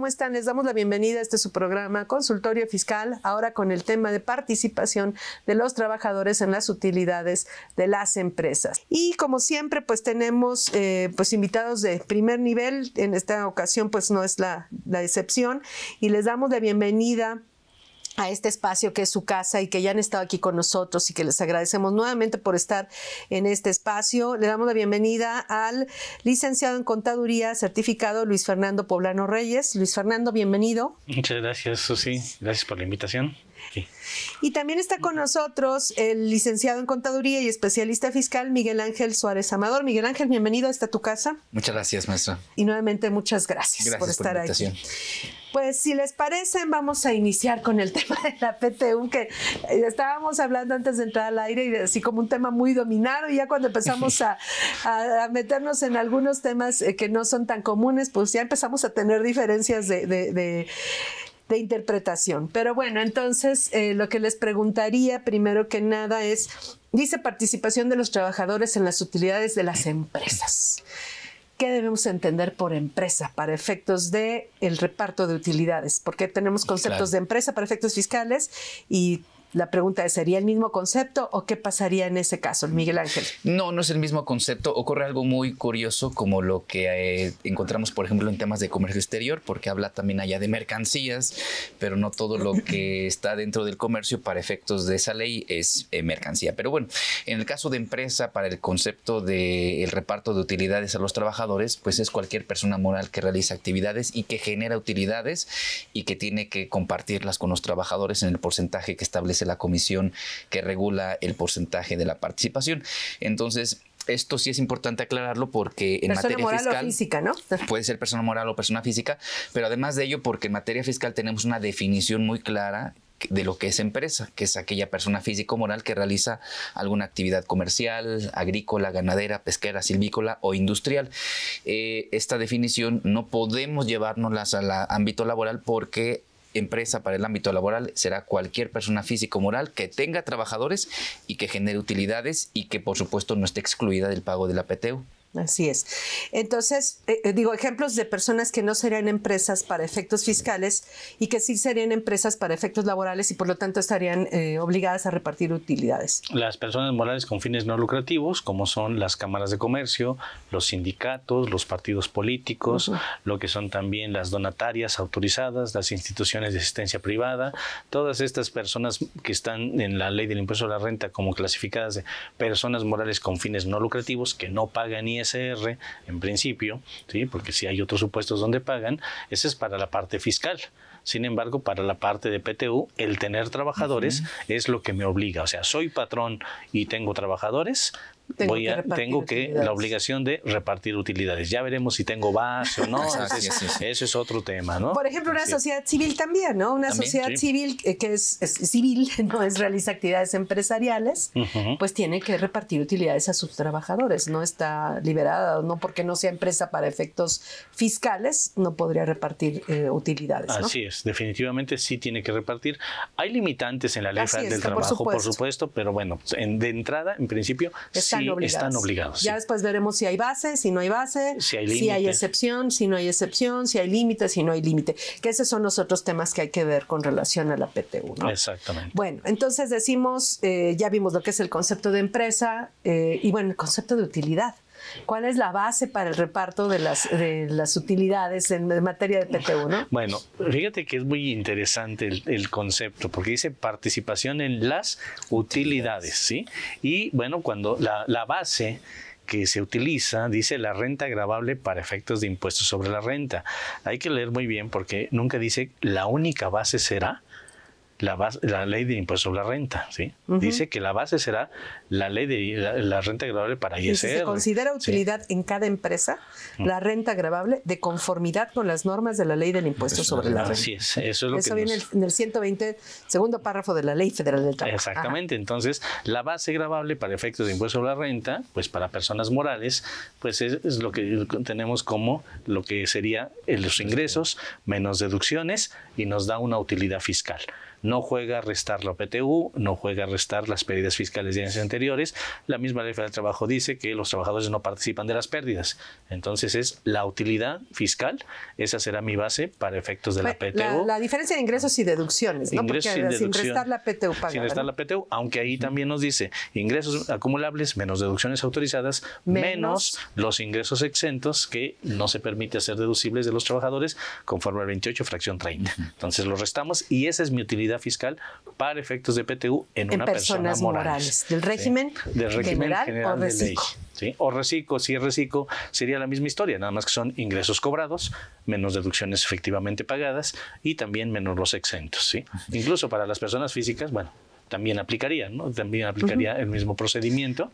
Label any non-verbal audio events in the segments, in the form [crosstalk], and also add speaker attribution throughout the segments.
Speaker 1: ¿Cómo están? Les damos la bienvenida a este su programa, Consultorio Fiscal, ahora con el tema de participación de los trabajadores en las utilidades de las empresas. Y como siempre, pues tenemos eh, pues invitados de primer nivel, en esta ocasión pues no es la, la excepción, y les damos la bienvenida a este espacio que es su casa y que ya han estado aquí con nosotros y que les agradecemos nuevamente por estar en este espacio. Le damos la bienvenida al licenciado en contaduría certificado Luis Fernando Poblano Reyes. Luis Fernando, bienvenido.
Speaker 2: Muchas gracias, Susi. Gracias por la invitación.
Speaker 1: Y también está con nosotros el licenciado en contaduría y especialista fiscal Miguel Ángel Suárez Amador. Miguel Ángel, bienvenido hasta tu casa.
Speaker 3: Muchas gracias, maestra.
Speaker 1: Y nuevamente muchas gracias, por estar por aquí. Pues si les parece, vamos a iniciar con el [laughs] tema de la PTU, que eh, estábamos hablando antes de entrar al aire y así como un tema muy dominado, y ya cuando empezamos [laughs] a, meternos en algunos temas eh, que no son tan comunes, pues ya empezamos a tener diferencias de, interpretación. Pero bueno, entonces eh, lo que les preguntaría primero que nada es, dice participación de los trabajadores en las utilidades de las empresas. ¿Qué debemos entender por empresa para efectos de el reparto de utilidades? Porque tenemos conceptos de empresa para efectos fiscales y la pregunta es, ¿sería el mismo concepto o qué pasaría en ese caso, Miguel Ángel?
Speaker 3: No, no es el mismo concepto. Ocurre algo muy curioso como lo que eh, encontramos, por ejemplo, en temas de comercio exterior, porque habla también allá de mercancías, pero no todo lo que [clears throat] está dentro del comercio para efectos de esa ley es eh, mercancía. Pero bueno, en el caso de empresa, para el concepto del el reparto de utilidades a los trabajadores, pues es cualquier persona moral que realiza actividades y que genera utilidades y que tiene que compartirlas con los trabajadores en el porcentaje que establece la comisión que regula el porcentaje de la participación. Entonces, esto sí es importante aclararlo porque en persona materia moral o física, ¿no? [laughs] puede ser persona moral o persona física, pero además de ello porque en materia fiscal tenemos una definición muy clara de lo que es empresa, que es aquella persona física o moral que realiza alguna actividad comercial, agrícola, ganadera, pesquera, silvícola o industrial. Eh, esta definición no podemos llevárnosla al ámbito laboral porque empresa para el ámbito laboral será cualquier persona físico o moral que tenga trabajadores y que genere utilidades y que por supuesto no esté excluida del pago del la
Speaker 1: Así es. Entonces, eh, eh, digo, ejemplos de personas que no serían empresas para efectos fiscales y que sí serían empresas para efectos laborales y por lo tanto estarían eh, obligadas a repartir utilidades.
Speaker 2: Las personas morales con fines no lucrativos, como son las cámaras de comercio, los sindicatos, los partidos políticos, lo que son también las donatarias autorizadas, las instituciones de asistencia privada, todas estas personas que están en la ley del impuesto a la renta como clasificadas de personas morales con fines no lucrativos que no pagan y en principio, ¿sí? porque si hay otros supuestos donde pagan, ese es para la parte fiscal. Sin embargo, para la parte de PTU, el tener trabajadores es lo que me obliga. O sea, soy patrón y tengo trabajadores, tengo, voy que, tengo que la obligación de repartir utilidades. Ya veremos si tengo base o no. ese Eso es otro tema, ¿no? Por ejemplo, una sociedad
Speaker 1: civil también, ¿no? Una sociedad civil eh, que es, civil, [laughs] no es realiza actividades empresariales, pues tiene que repartir utilidades a sus trabajadores. No está liberada, no porque no sea empresa para efectos fiscales, no podría repartir eh, utilidades. Así
Speaker 2: es, definitivamente sí tiene que repartir. Hay limitantes en la ley del trabajo, por supuesto. pero bueno, de entrada, en principio, están, obligados. Ya
Speaker 1: después veremos si hay base, si no hay base, si hay, excepción, si no hay excepción, si hay límite, si no hay límite. Que esos son los otros temas que hay que ver con relación a la PTU. Exactamente. Bueno, entonces decimos, eh, ya vimos lo que es el concepto de empresa eh, y bueno, el concepto de utilidad. ¿Cuál es la base para el reparto de las, utilidades en, materia de PTU? ¿no?
Speaker 2: Bueno, fíjate que es muy interesante el, concepto, porque dice participación en las utilidades, ¿sí? Y bueno, cuando la, base que se utiliza dice la renta gravable para efectos de impuestos sobre la renta. Hay que leer muy bien porque nunca dice la única base será la, ley de impuesto sobre la renta, ¿sí? Dice que la base será la ley de la, renta grabable para ISR. se
Speaker 1: considera utilidad en cada empresa la renta grabable de conformidad con las normas de la ley del impuesto sobre la renta. Así
Speaker 2: es, eso es lo eso viene
Speaker 1: en el 120, segundo párrafo de la ley federal del trabajo. Exactamente,
Speaker 2: entonces la base grabable para efectos de impuesto sobre la renta, pues para personas morales, pues es, es lo que tenemos como lo que sería los ingresos menos deducciones y nos da una utilidad fiscal no juega a restar la PTU, no juega a restar las pérdidas fiscales de años anteriores. La misma Ley Federal del Trabajo dice que los trabajadores no participan de las pérdidas. Entonces es la utilidad fiscal, esa será mi base para efectos de la PTU. Pues,
Speaker 1: la, diferencia de ingresos y deducciones, ¿no? Porque sin, restar la PTU paga, Sin restar la
Speaker 2: PTU, aunque ahí también nos dice ingresos acumulables menos deducciones autorizadas, menos, los ingresos exentos que no se permite hacer deducibles de los trabajadores conforme al 28 fracción 30. Entonces lo restamos y esa es mi utilidad fiscal para efectos de PTU en, una persona moral. Morales,
Speaker 1: del régimen, general, o de
Speaker 2: O reciclo, si es reciclo, sería la misma historia, nada más que son ingresos cobrados, menos deducciones efectivamente pagadas y también menos los exentos. ¿sí? Incluso para las personas físicas, bueno, también aplicaría, ¿no? También aplicaría el mismo procedimiento.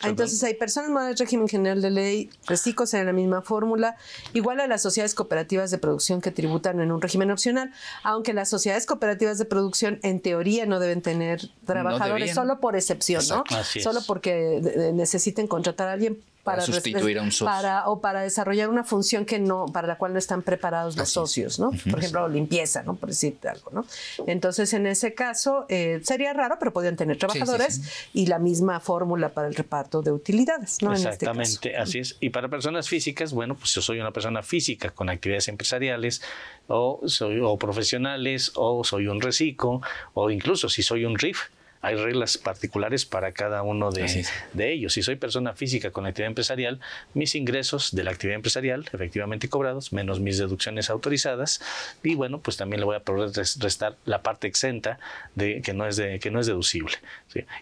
Speaker 1: Ah, entonces, hay personas del régimen general de ley, reciclos en la misma fórmula, igual a las sociedades cooperativas de producción que tributan en un régimen opcional, aunque las sociedades cooperativas de producción en teoría no deben tener trabajadores, solo por excepción, ¿no? solo porque eh, necesiten contratar a alguien para, sustituir a un socio. o para desarrollar una función que no, para la cual no están preparados los socios, ¿no? por ejemplo, limpieza, ¿no? Por decirte algo, ¿no? Entonces, en ese caso, eh, sería raro, pero podrían tener trabajadores y la misma fórmula para el reparto de utilidades, ¿no? Este
Speaker 2: Exactamente, así es. Y para personas físicas, bueno, pues yo soy una persona física con actividades empresariales o, soy, o profesionales o soy un reciclo o incluso si soy un RIF, hay reglas particulares para cada uno de, ellos. Si soy persona física con actividad empresarial, mis ingresos de la actividad empresarial, efectivamente cobrados, menos mis deducciones autorizadas, y bueno, pues también le voy a poder restar la parte exenta de, que, no es que no es deducible.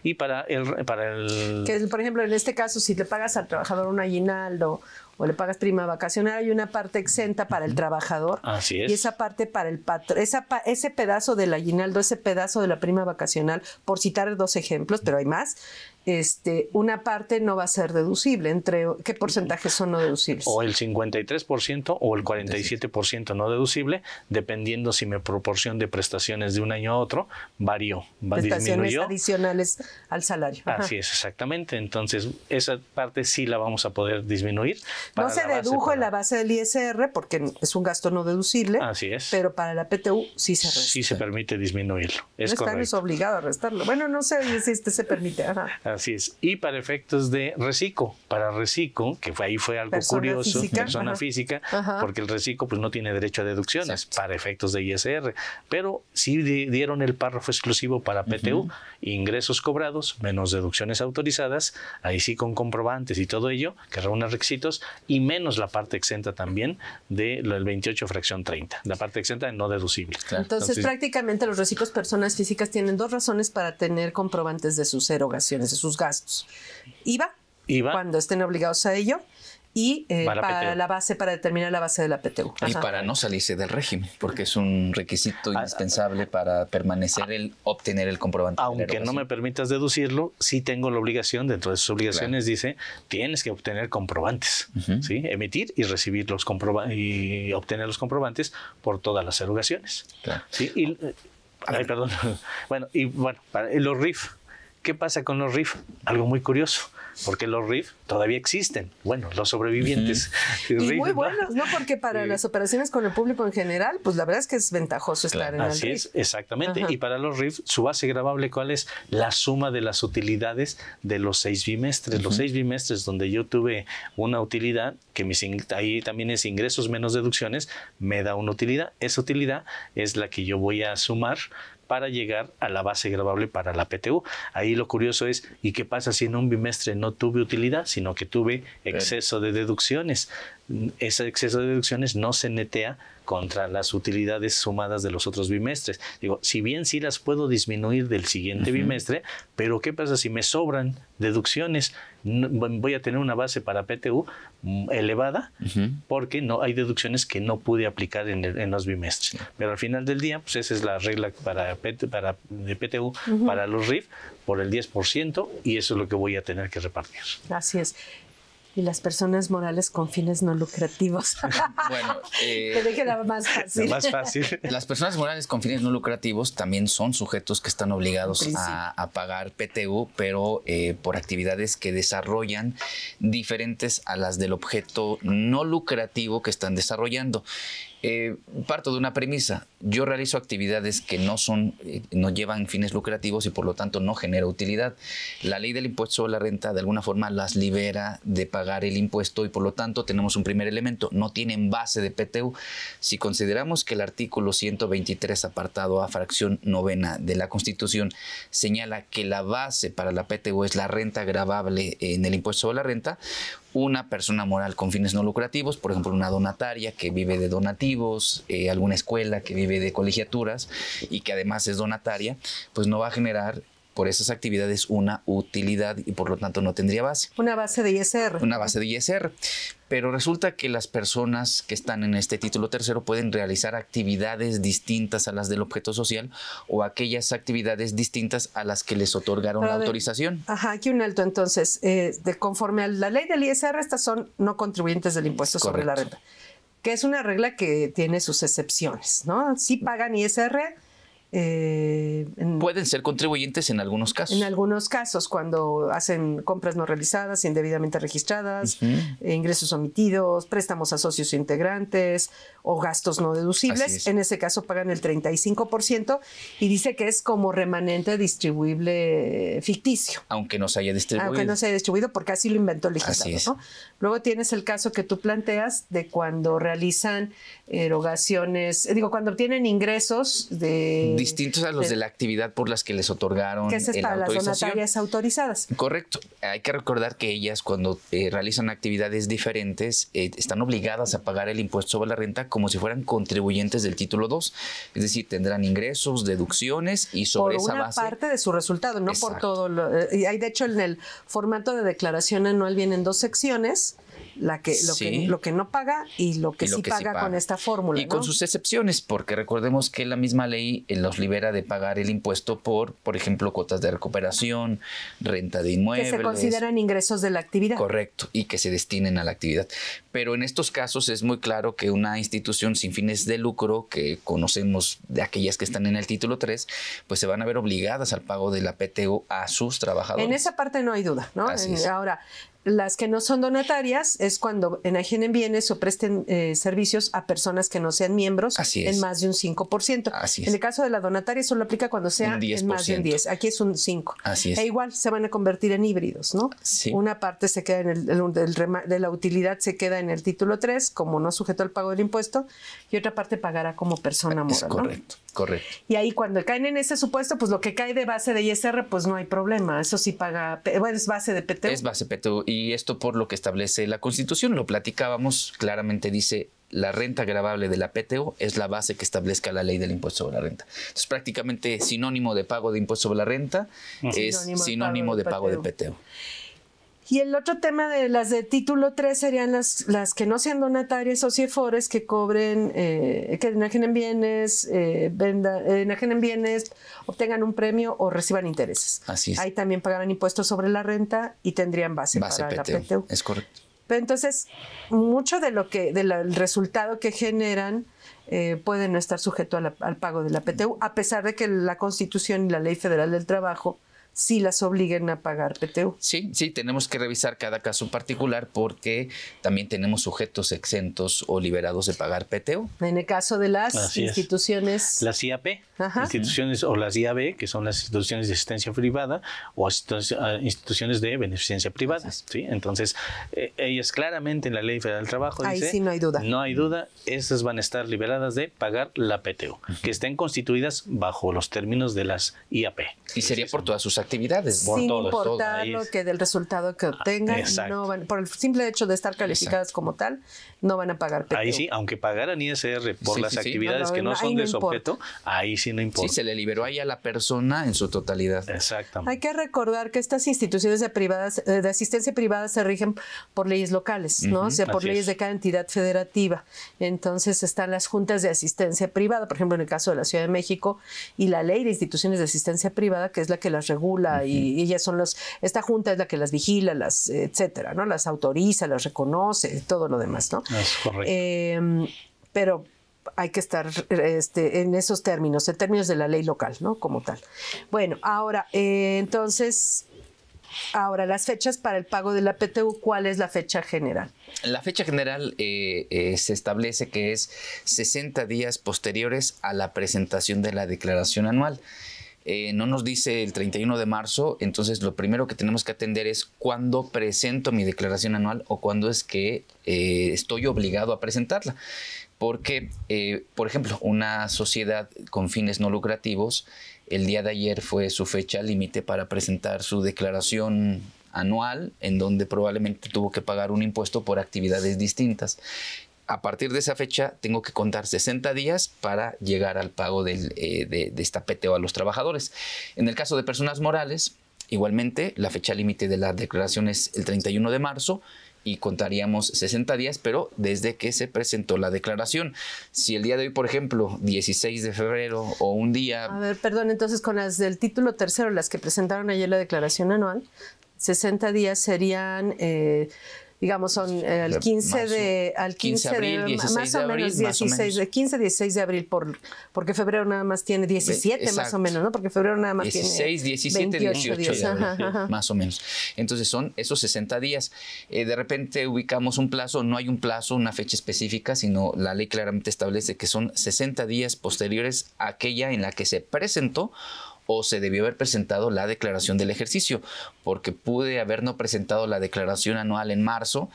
Speaker 2: Y para el, para el... Que,
Speaker 1: por ejemplo, en este caso, si le pagas al trabajador un aguinaldo o le pagas prima vacacional, hay una parte exenta para el trabajador. Así Y esa parte para el patrón, ese pedazo del aguinaldo, ese pedazo de la prima vacacional, por citar dos ejemplos, pero hay más, este, una parte no va a ser deducible. Entre, ¿Qué porcentajes son no deducibles? O
Speaker 2: el 53% o el 47% no deducible, dependiendo si mi proporción de prestaciones de un año a otro varió. Va prestaciones
Speaker 1: adicionales al salario. Así
Speaker 2: es, exactamente. Entonces, esa parte sí la vamos a poder disminuir.
Speaker 1: No se dedujo en la base del ISR porque es un gasto no deducible. Así es. Pero para la PTU sí se Sí
Speaker 2: se permite disminuirlo. no están
Speaker 1: obligados a restarlo. Bueno, no sé si este se permite. Ajá.
Speaker 2: Así es. Y para efectos de reciclo, para reciclo, que fue, ahí fue algo curioso, persona física, porque el reciclo pues, no tiene derecho a deducciones para efectos de ISR, pero sí dieron el párrafo exclusivo para PTU, ingresos cobrados menos deducciones autorizadas, ahí sí con comprobantes y todo ello, que reúne requisitos, y menos la parte exenta también del 28 fracción 30, la parte exenta de no deducible. Entonces,
Speaker 1: prácticamente los reciclos personas físicas tienen dos razones para tener comprobantes de sus erogaciones, sus gastos. IVA, cuando estén obligados a ello, y eh, para, la base, para determinar la base de la PTU. Y para
Speaker 3: no salirse del régimen, porque es un requisito ah, ah, ah. indispensable para permanecer el, obtener el comprobante. Aunque no
Speaker 2: me permitas deducirlo, sí tengo la obligación, dentro de sus obligaciones dice, tienes que obtener comprobantes, ¿sí? emitir y recibir los comprobantes y obtener los comprobantes por todas las erogaciones. Y, eh, ay, perdón. [laughs] bueno, y bueno, para, los RIF ¿Qué pasa con los RIF? Algo muy curioso, porque los RIF todavía existen. Bueno, los sobrevivientes. muy buenos,
Speaker 1: ¿no? Porque para las operaciones con el público en general, pues la verdad es que es ventajoso estar en el Así es,
Speaker 2: exactamente. Y para los RIF, su base grabable, ¿cuál es? La suma de las utilidades de los seis bimestres. Los seis bimestres donde yo tuve una utilidad, que ahí también es ingresos menos deducciones, me da una utilidad. Esa utilidad es la que yo voy a sumar para llegar a la base gravable para la PTU. Ahí lo curioso es, ¿y qué pasa si en un bimestre no tuve utilidad, sino que tuve exceso de deducciones? ese exceso de deducciones no se netea contra las utilidades sumadas de los otros bimestres. Digo, si bien sí las puedo disminuir del siguiente bimestre, pero ¿qué pasa si me sobran deducciones? voy a tener una base para PTU mm, elevada porque no hay deducciones que no pude aplicar en, los bimestres. Pero al final del día, pues esa es la regla para, para de PTU para los RIF por el 10% y eso es lo que voy a tener que repartir.
Speaker 1: Así es. Y las personas morales con fines no lucrativos. [laughs] bueno, eh, te dije más fácil. más
Speaker 2: fácil.
Speaker 3: Las personas morales con fines no lucrativos también son sujetos que están obligados a, pagar PTU, pero eh, por actividades que desarrollan diferentes a las del objeto no lucrativo que están desarrollando. Eh, parto de una premisa. Yo realizo actividades que no son, eh, no llevan fines lucrativos y por lo tanto no genera utilidad. La ley del impuesto sobre la renta de alguna forma las libera de pagar el impuesto y por lo tanto tenemos un primer elemento. No tienen base de PTU. Si consideramos que el artículo 123 apartado a fracción novena de la Constitución señala que la base para la PTU es la renta gravable en el impuesto sobre la renta, una persona moral con fines no lucrativos, por ejemplo, una donataria que vive de donativos, eh, alguna escuela que vive de colegiaturas y que además es donataria, pues no va a generar por esas actividades una utilidad y por lo tanto no tendría base.
Speaker 1: Una base de ISR. Una
Speaker 3: base de ISR. Pero resulta que las personas que están en este título tercero pueden realizar actividades distintas a las del objeto social o aquellas actividades distintas a las que les otorgaron la autorización.
Speaker 1: Ajá, aquí un alto entonces. Eh, de conforme a la ley del ISR, estas son no contribuyentes del impuesto sobre la renta, que es una regla que tiene sus excepciones, ¿no? Sí pagan ISR eh,
Speaker 3: Pueden ser contribuyentes en algunos casos. En
Speaker 1: algunos casos, cuando hacen compras no realizadas, indebidamente registradas, ingresos omitidos, préstamos a socios integrantes o gastos no deducibles. En ese caso pagan el 35% y dice que es como remanente distribuible ficticio.
Speaker 3: Aunque no se haya distribuido. Aunque no se
Speaker 1: haya distribuido porque así lo inventó el legislador. Luego tienes el caso que tú planteas de cuando realizan erogaciones, digo, cuando tienen ingresos de distintos a los de, la
Speaker 3: actividad por las que les otorgaron que es esta, las donatarias
Speaker 1: autorizadas.
Speaker 3: Correcto. Hay que recordar que ellas cuando eh, realizan actividades diferentes eh, están obligadas a pagar el impuesto sobre la renta como si fueran contribuyentes del título 2, es decir, tendrán ingresos, deducciones y sobre por esa una parte
Speaker 1: de su resultado, no por todo lo, eh, y hay de hecho en el formato de declaración anual vienen dos secciones la que, lo, que, no paga y lo que, sí, paga con esta fórmula. Y con sus
Speaker 3: excepciones, porque recordemos que la misma ley eh, los libera de pagar el impuesto por, por ejemplo, cuotas de recuperación, renta de inmuebles. Que se consideran
Speaker 1: ingresos de la actividad.
Speaker 3: Correcto, y que se destinen a la actividad. Pero en estos casos es muy claro que una institución sin fines de lucro, que conocemos de aquellas que están en el título 3, pues se van a ver obligadas al pago de la PTU a sus trabajadores. En
Speaker 1: esa parte no hay duda, ¿no? Ahora, las que no son donatarias es cuando enajenen bienes o presten eh, servicios a personas que no sean miembros en más de un 5%. En el caso de la donataria solo aplica cuando sea en más de un 10. Aquí es un 5. Así es. E igual se van a convertir en híbridos, ¿no? Una parte se queda en el, de la utilidad se queda en el título 3 como no sujeto al pago del impuesto y otra parte pagará como persona moral. Es correcto, correcto. Y ahí cuando caen en ese supuesto, pues lo que cae de base de ISR, pues no hay problema. Eso sí paga, bueno, es base de PTU. Es
Speaker 3: base PTU y esto por lo que establece la Constitución, lo platicábamos, claramente dice la renta gravable de la PTO es la base que establezca la ley del impuesto sobre la renta. Entonces, prácticamente sinónimo de pago de impuesto sobre la renta es sinónimo, de pago de, PTO.
Speaker 1: Y el otro tema de las de título 3 serían las, las que no sean donatarias o CIFORES que cobren, eh, que enajenen bienes, eh, venda, bienes, obtengan un premio o reciban intereses. Ahí también pagarán impuestos sobre la renta y tendrían base, para la PTU. Es correcto. entonces, mucho de lo que, del resultado que generan eh, puede no estar sujeto al pago de la PTU, a pesar de que la Constitución y la Ley Federal del Trabajo si las obliguen a pagar PTU.
Speaker 3: Sí, sí, tenemos que revisar cada caso particular porque también
Speaker 2: tenemos sujetos exentos o liberados de pagar PTU.
Speaker 1: En el caso de las instituciones.
Speaker 2: Las IAP, instituciones o las IAB, que son las instituciones de asistencia privada o ah, instituciones de beneficencia privada. ¿sí? Entonces, eh, ellas claramente en la Ley Federal del Trabajo. Ahí sí, no hay duda. No hay duda, esas van a estar liberadas de pagar la PTU, que estén constituidas bajo los términos de las IAP. Y sería por todas sus actividades actividades. Por sin importar lo
Speaker 1: que del resultado que obtengan, por el simple hecho de estar calificadas como tal, no van a pagar Ahí sí,
Speaker 2: aunque pagaran ISR por las actividades que no son de su objeto, ahí sí no importa. Sí, se le liberó ahí a la
Speaker 1: persona en
Speaker 2: su totalidad. Exactamente.
Speaker 1: Hay que recordar que estas instituciones de, privadas, eh, de asistencia privada se rigen por leyes locales, ¿no? o sea, por leyes de cada entidad federativa. Entonces están las juntas de asistencia privada, por ejemplo, en el caso de la Ciudad de México, y la ley de instituciones de asistencia privada, que es la que las regula y ellas son los esta junta es la que las vigila, las, etcétera, ¿no? Las autoriza, las reconoce, todo lo demás, ¿no? Es correcto. Em, pero hay que estar este, en esos términos, en términos de la ley local, ¿no? Como tal. Bueno, ahora, eh, entonces, Ahora, las fechas para el pago de la PTU, ¿cuál es la fecha general?
Speaker 3: La fecha general eh, eh, se establece que es 60 días posteriores a la presentación de la declaración anual. Eh, no nos dice el 31 de marzo, entonces lo primero que tenemos que atender es cuándo presento mi declaración anual o cuándo es que eh, estoy obligado a presentarla. Porque, eh, por ejemplo, una sociedad con fines no lucrativos, el día de ayer fue su fecha límite para presentar su declaración anual en donde probablemente tuvo que pagar un impuesto por actividades distintas a partir de esa fecha tengo que contar 60 días para llegar al pago eh, de, de, esta a los trabajadores. En el caso de personas morales, igualmente la fecha límite de la declaración es el 31 de marzo y contaríamos 60 días, pero desde que se presentó la declaración. Si el día de hoy, por ejemplo, 16 de febrero o un día... A
Speaker 1: ver, perdón, entonces con las del título tercero, las que presentaron ayer la declaración anual, 60 días serían... Eh, digamos, son el eh, 15 de al 15, abril, de, más o abril, menos 16 más o menos. 15 16 de abril por porque febrero nada más tiene 17 más o menos, ¿no? Porque febrero nada más 16, tiene 17, 28, 18 días,
Speaker 3: más o menos. Entonces son esos 60 días. Eh, de repente ubicamos un plazo, no hay un plazo, una fecha específica, sino la ley claramente establece que son 60 días posteriores a aquella en la que se presentó o se debió haber presentado la declaración del ejercicio, porque pude haber no presentado la declaración anual en marzo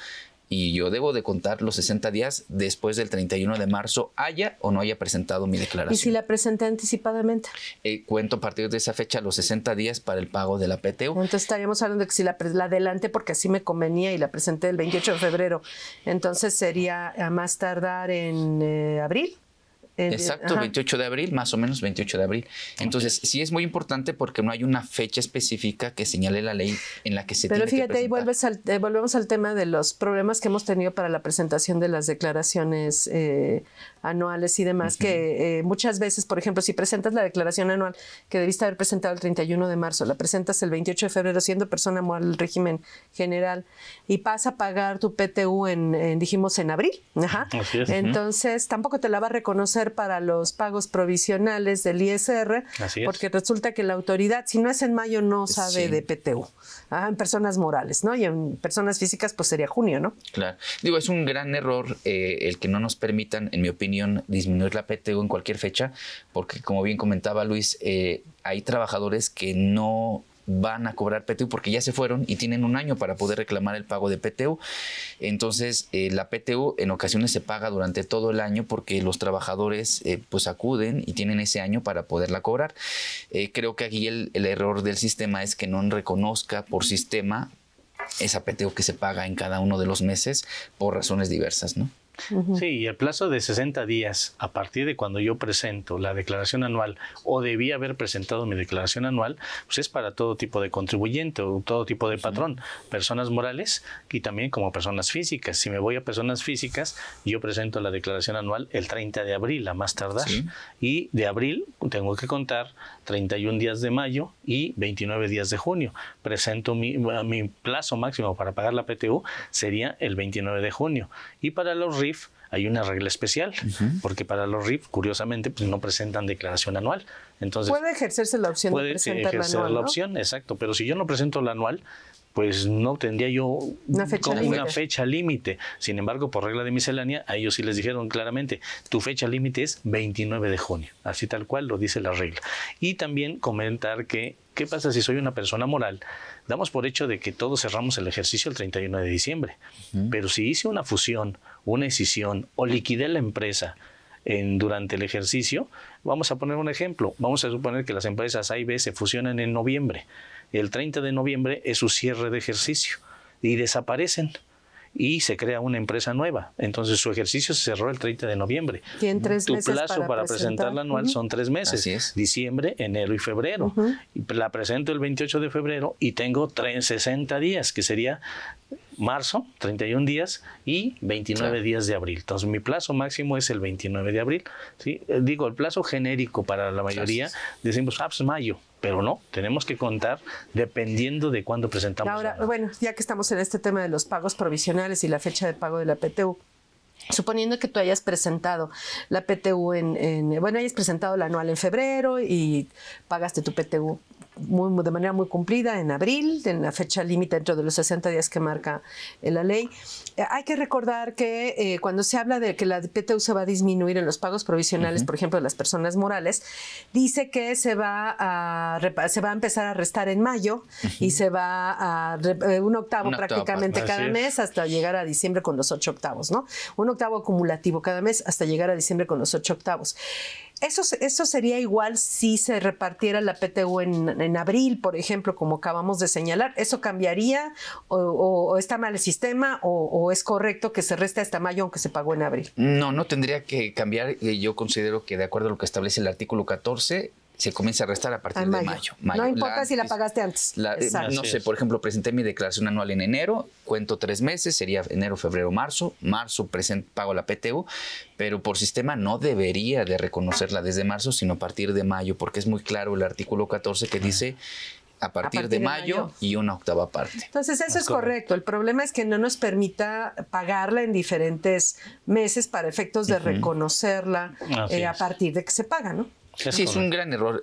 Speaker 3: y yo debo de contar los 60 días después del 31 de marzo, haya o no haya presentado mi declaración. ¿Y si
Speaker 1: la presenté anticipadamente? Eh, cuento a partir de esa fecha los 60 días para el pago de la PTU. Entonces estaríamos hablando de que si la, la porque así me convenía y la presenté el 28 de febrero, entonces sería a más tardar en eh, abril. Eh, Exacto,
Speaker 3: 28 de abril, más o menos 28 de abril. Entonces, sí es muy importante porque no hay una fecha específica que señale la ley en la que se Pero tiene fíjate, que ahí
Speaker 1: vuelves al, eh, volvemos al tema de los problemas que hemos tenido para la presentación de las declaraciones eh, anuales y demás, que muchas veces, por ejemplo, si presentas la declaración anual que debiste haber presentado el 31 de marzo, la presentas el 28 de febrero siendo persona moral del régimen general y pasa a pagar tu PTU en, dijimos, en abril. Ajá. Entonces, tampoco te la va a reconocer para los pagos provisionales del ISR, porque resulta que la autoridad, si no es en mayo, no sabe de PTU, ah, en personas morales, ¿no? Y en personas físicas, pues sería junio, ¿no? Claro. Digo, es
Speaker 3: un gran error eh, el que no nos permitan, en mi opinión, disminuir la PTU en cualquier fecha, porque como bien comentaba Luis, eh, hay trabajadores que no van a cobrar PTU porque ya se fueron y tienen un año para poder reclamar el pago de PTU. Entonces, eh, la PTU en ocasiones se paga durante todo el año porque los trabajadores eh, pues acuden y tienen ese año para poderla cobrar. Eh, creo que aquí el, error del sistema es que no reconozca por sistema esa PTU que se paga en cada uno de los meses por razones diversas, ¿no?
Speaker 2: Sí, y el plazo de 60 días a partir de cuando yo presento la declaración anual o debía haber presentado mi declaración anual, pues es para todo tipo de contribuyente o todo tipo de patrón, personas morales y también como personas físicas. Si me voy a personas físicas, yo presento la declaración anual el 30 de abril a más tardar y de abril tengo que contar 31 días de mayo y 29 días de junio. Presento mi, mi plazo máximo para pagar la PTU sería el 29 de junio y para los RIF hay una regla especial, porque para los RIF, curiosamente, pues no presentan declaración anual. Entonces, puede
Speaker 1: ejercerse la opción de presentar ejercer la, anual, la opción,
Speaker 2: exacto, pero si yo no presento la anual, pues no tendría yo una fecha, una fecha límite. Sin embargo, por regla de miscelánea, a ellos sí les dijeron claramente, tu fecha límite es 29 de junio, así tal cual lo dice la regla. Y también comentar que, ¿qué pasa si soy una persona moral? Damos por hecho de que todos cerramos el ejercicio el 31 de diciembre, pero si hice una fusión, una escisión o liquide la empresa en, durante el ejercicio, vamos a poner un ejemplo. Vamos a suponer que las empresas A y B se fusionan en noviembre. El 30 de noviembre es su cierre de ejercicio y desaparecen y se crea una empresa nueva. Entonces su ejercicio se cerró el 30 de noviembre. Y en tres tu plazo para, presentar la anual son tres meses, Así es. diciembre, enero y febrero. La presento el 28 de febrero y tengo 60 días, que sería marzo, 31 días y 29 días de abril. Entonces, mi plazo máximo es el 29 de abril. Eh, digo, el plazo genérico para la mayoría, decimos, ah, pues, mayo pero no, tenemos que contar dependiendo de cuándo presentamos.
Speaker 1: Ahora, bueno, ya que estamos en este tema de los pagos provisionales y la fecha de pago de la PTU, Suponiendo que tú hayas presentado la PTU en, en, bueno, hayas presentado la anual en febrero y pagaste tu PTU de manera muy cumplida en abril, en la fecha límite dentro de los 60 días que marca eh, la ley. Eh, hay que recordar que eh, cuando se habla de que la PTU se va a disminuir en los pagos provisionales, por ejemplo, de las personas morales, dice que se va a, se va a empezar a restar en mayo y se va a un octavo prácticamente cada mes hasta llegar a diciembre con los ocho octavos, ¿no? Un octavo acumulativo cada mes hasta llegar a diciembre con los ocho octavos. Eso, eso sería igual si se repartiera la PTU en, en abril, por ejemplo, como acabamos de señalar, ¿eso cambiaría o, está mal el sistema o, es correcto que se resta hasta mayo aunque se pagó en abril?
Speaker 3: No, no tendría que cambiar. Yo considero que de acuerdo a lo que establece el artículo 14, se comienza a restar a partir de mayo, No importa si la
Speaker 1: pagaste antes. Eh, no sé,
Speaker 3: por ejemplo, presenté mi declaración anual en enero, cuento tres meses, sería enero, febrero, marzo. Marzo pago la PTU, pero por sistema no debería de reconocerla desde marzo, sino a partir de mayo, porque es muy claro el artículo 14 que dice a partir, de, mayo, y una octava parte. Entonces, eso ah, es, correcto.
Speaker 1: El problema es que no nos permita pagarla en diferentes meses para efectos de reconocerla eh, a partir de que se paga, ¿no? Sí, es un
Speaker 3: gran error.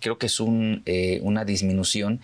Speaker 3: creo que es eh, una disminución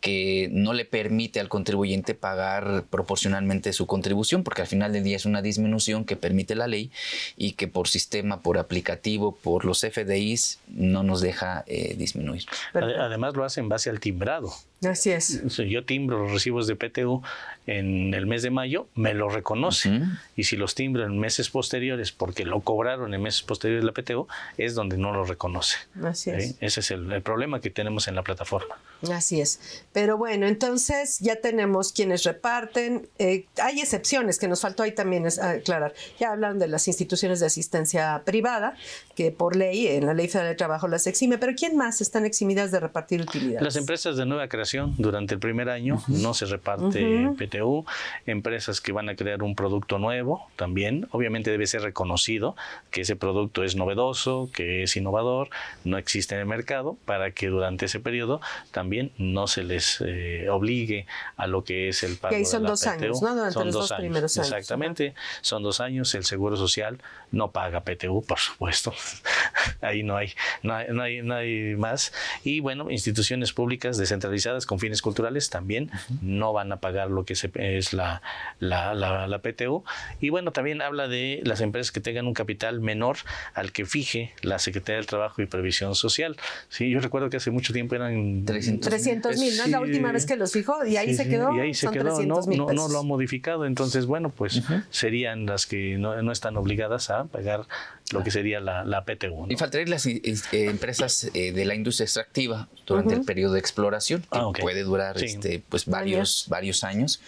Speaker 3: que no le permite al contribuyente pagar proporcionalmente su contribución, porque al final del día es una disminución que permite la ley y que por sistema, por aplicativo, por los FDIs, no nos deja eh, disminuir.
Speaker 2: Además lo hace en base al timbrado. Así es. Yo timbro los recibos de PTU en el mes de mayo, me lo reconoce. Y si los timbro en meses posteriores, porque lo cobraron en meses posteriores la PTU, es donde no lo reconoce. Así ¿Eh? es. Ese es el, problema que tenemos en la plataforma.
Speaker 1: Así es. Pero bueno, entonces ya tenemos quienes reparten. Eh, hay excepciones que nos faltó ahí también aclarar. Ya hablan de las instituciones de asistencia privada, que por ley, en la Ley Federal de Trabajo las exime. Pero ¿quién más están eximidas de repartir utilidades? Las
Speaker 2: empresas de nueva creación durante el primer año no se reparte PTU. Empresas que van a crear un producto nuevo también, obviamente debe ser reconocido que ese producto es novedoso, que es innovador, no existe en el mercado, para que durante ese periodo también no se les eh, obligue a lo que es el pago. Y ahí son dos años, ¿no? Durante los dos, primeros años. Exactamente, son dos años. El Seguro Social no paga PTU, por supuesto. [laughs] ahí no hay, hay, no hay más. Y bueno, instituciones públicas descentralizadas con fines culturales también no van a pagar lo que es la, la, PTU. Y bueno, también habla de las empresas que tengan un capital menor al que fije la Secretaría del Trabajo y Previsión Social. Sí, yo recuerdo que hace mucho tiempo eran 300 mil, ¿no? Es la última vez que
Speaker 1: los fijó y ahí se quedó. Y ahí se quedó, no, no, lo ha
Speaker 2: modificado. Entonces, bueno, pues serían las que no, no están obligadas a pagar lo que sería la, la PTU. Y faltaría las eh, empresas eh, de la industria extractiva durante el periodo de exploración, que ah, puede durar este,
Speaker 3: pues, varios, varios años,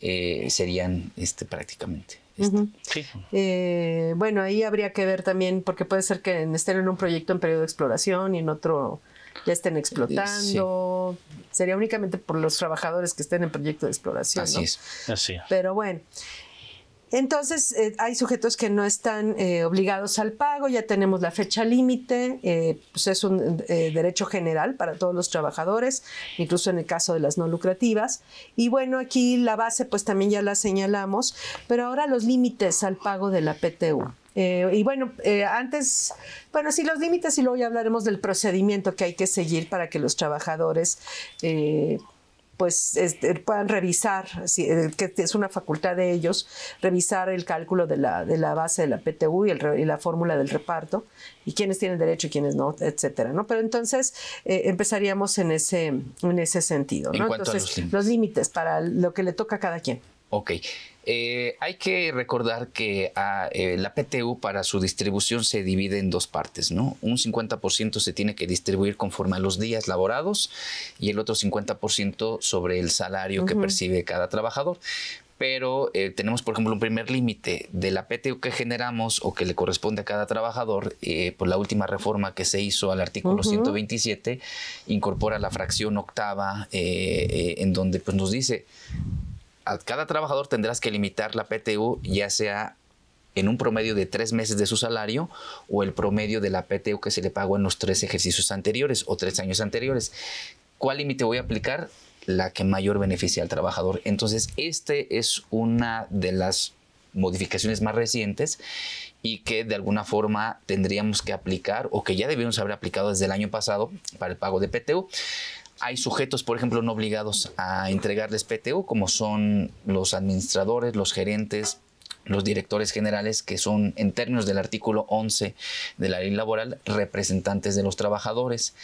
Speaker 3: eh, serían este, prácticamente.
Speaker 1: Este. bueno, ahí habría que ver también, porque puede ser que estén en un proyecto en periodo de exploración y en otro ya estén explotando. Sería únicamente por los trabajadores que estén en proyecto de exploración. Así Así Pero bueno. Entonces, eh, hay sujetos que no están eh, obligados al pago, ya tenemos la fecha límite, eh, pues es un derecho general para todos los trabajadores, incluso en el caso de las no lucrativas. Y bueno, aquí la base pues también ya la señalamos, pero ahora los límites al pago de la PTU. y bueno, antes, bueno, sí, los límites y luego ya hablaremos del procedimiento que hay que seguir para que los trabajadores pues este, puedan revisar, si, eh, que es una facultad de ellos, revisar el cálculo de la, de la base de la PTU y, el, y la fórmula del reparto y quiénes tienen derecho y quiénes no, etcétera, ¿no? Pero entonces eh, empezaríamos en ese, en ese sentido, entonces, los límites. para lo que le toca a cada quien. Ok.
Speaker 3: Eh, hay que recordar que ah, eh, la PTU para su distribución se divide en dos partes, ¿no? Un 50% se tiene que distribuir conforme a los días laborados y el otro 50% sobre el salario que percibe cada trabajador pero eh, tenemos, por ejemplo, un primer límite de la PTU que generamos o que le corresponde a cada trabajador. por pues la última reforma que se hizo al artículo 127 incorpora la fracción octava, en donde pues, nos dice a cada trabajador tendrás que limitar la PTU ya sea en un promedio de tres meses de su salario o el promedio de la PTU que se le pagó en los tres ejercicios anteriores o tres años anteriores. ¿Cuál límite voy a aplicar? La que mayor beneficia al trabajador. Entonces, este es una de las modificaciones más recientes y que de alguna forma tendríamos que aplicar o que ya debimos haber aplicado desde el año pasado para el pago de PTU. Hay sujetos, por ejemplo, no obligados a entregarles PTU, como son los administradores, los gerentes, los directores generales que son, en términos del artículo 11 de la ley laboral, representantes de los trabajadores.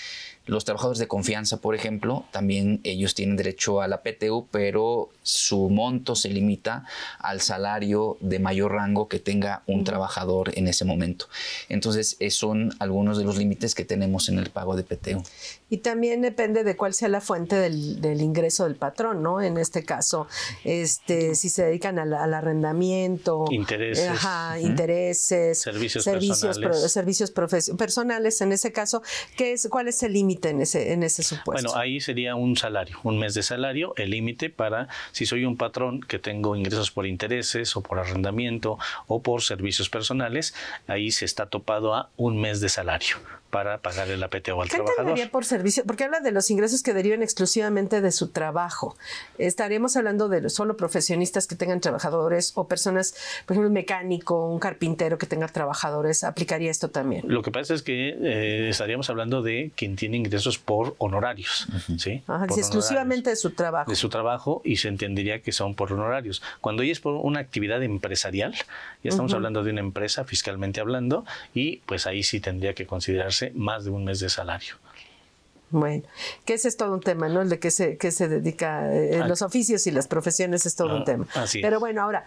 Speaker 3: Los trabajadores de confianza, por ejemplo, también ellos tienen derecho a la PTU, pero su monto se limita al salario de mayor rango que tenga un trabajador en ese momento. Entonces, eh, son algunos de los límites que tenemos en el pago de PTU.
Speaker 1: Y también depende de cuál sea la fuente del, ingreso del patrón, ¿no? En este caso, este, si se dedican al, arrendamiento, intereses, intereses servicios, servicios, personales, servicios personales, en ese caso, ¿qué es, ¿cuál es el límite en ese, en ese supuesto? Bueno,
Speaker 2: ahí sería un salario, un mes de salario, el límite para si soy un patrón que tengo ingresos por intereses o por arrendamiento o por servicios personales, ahí se está topado a un mes de salario para pagarle la o al trabajador. ¿Qué
Speaker 1: por servicio? Porque habla de los ingresos que deriven exclusivamente de su trabajo. ¿Estaríamos hablando de solo profesionistas que tengan trabajadores o personas, por ejemplo, un mecánico, un carpintero que tenga trabajadores. ¿Aplicaría esto también?
Speaker 2: Lo que pasa es que eh, estaríamos hablando de quien tiene ingresos por honorarios, ¿sí? exclusivamente de su trabajo. De su trabajo y se entendería que son por honorarios. Cuando ella es por una actividad empresarial, ya estamos hablando de una empresa fiscalmente hablando y pues ahí sí tendría que considerarse más de un mes de salario.
Speaker 1: Bueno, que ese es todo un tema, ¿no? El de se, que se dedica, eh, eh, los oficios y las profesiones es todo un ah, tema. Pero bueno, ahora,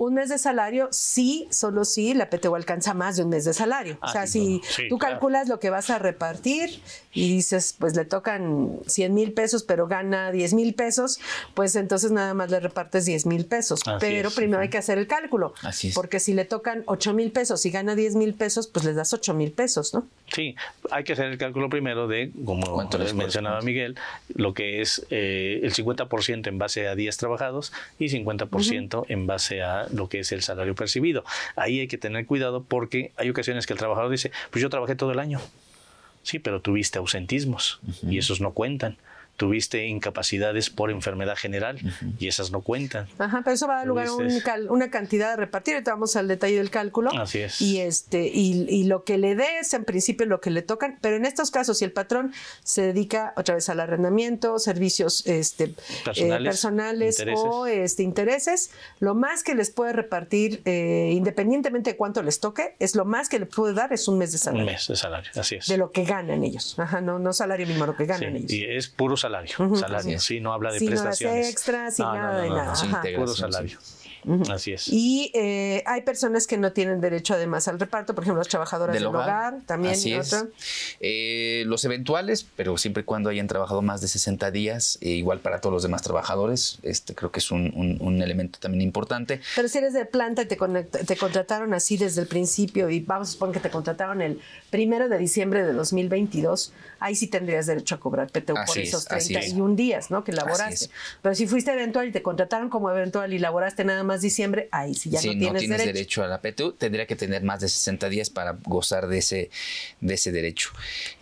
Speaker 1: un mes de salario, sí, solo si sí, la PTU alcanza más de un mes de salario. o ah, sea, si tú calculas lo que vas a repartir y dices, pues le tocan 100 mil pesos, pero gana 10 mil pesos, pues entonces nada más le repartes 10 mil pesos. pero primero hay que hacer el cálculo. Así es. Porque si le tocan 8 mil pesos y gana 10 mil pesos, pues les das 8 mil pesos, ¿no?
Speaker 2: Sí, hay que hacer el cálculo primero de, como les mencionaba Miguel, lo que es eh, el 50% en base a días trabajados y 50% en base a lo que es el salario percibido. Ahí hay que tener cuidado porque hay ocasiones que el trabajador dice, pues yo trabajé todo el año. Sí, pero tuviste ausentismos y esos no cuentan tuviste incapacidades por enfermedad general y esas no cuentan.
Speaker 1: Ajá, pero eso va a dar lugar a una cantidad de repartir. Ahorita vamos al detalle del cálculo. Así es. Y, este, y, lo que le des, en principio, lo que le tocan. Pero en estos casos, si el patrón se dedica otra vez al arrendamiento, servicios este, eh, personales, o este, intereses, lo más que les puede repartir, eh, independientemente de cuánto les toque, es lo más que le puede dar, es un mes de salario. Un
Speaker 2: mes de salario, así es.
Speaker 1: De lo que ganan ellos. Ajá, no, no salario mínimo, lo que ganan ellos.
Speaker 2: Y es puro salario salario, salario, sí, no habla de prestaciones. extras, sin nada de nada. Sin salario. Así es.
Speaker 1: Y eh, hay personas que no tienen derecho además al reparto, por ejemplo, las trabajadoras del, hogar, también. Así es.
Speaker 3: Eh, los eventuales, pero siempre y cuando hayan trabajado más de 60 días, eh, igual para todos los demás trabajadores, este creo que es un, elemento también importante.
Speaker 1: Pero si eres de planta y te, te contrataron así desde el principio y vamos a suponer que te contrataron el primero de diciembre de 2022, ahí sí tendrías derecho a cobrar PTU por esos 31 días, ¿no? Que laboraste. Pero si fuiste eventual y te contrataron como eventual y laboraste nada más diciembre, ahí sí ya no tienes, tienes
Speaker 3: derecho. a la PTU, tendría que tener más de 60 días para gozar de ese, de ese derecho.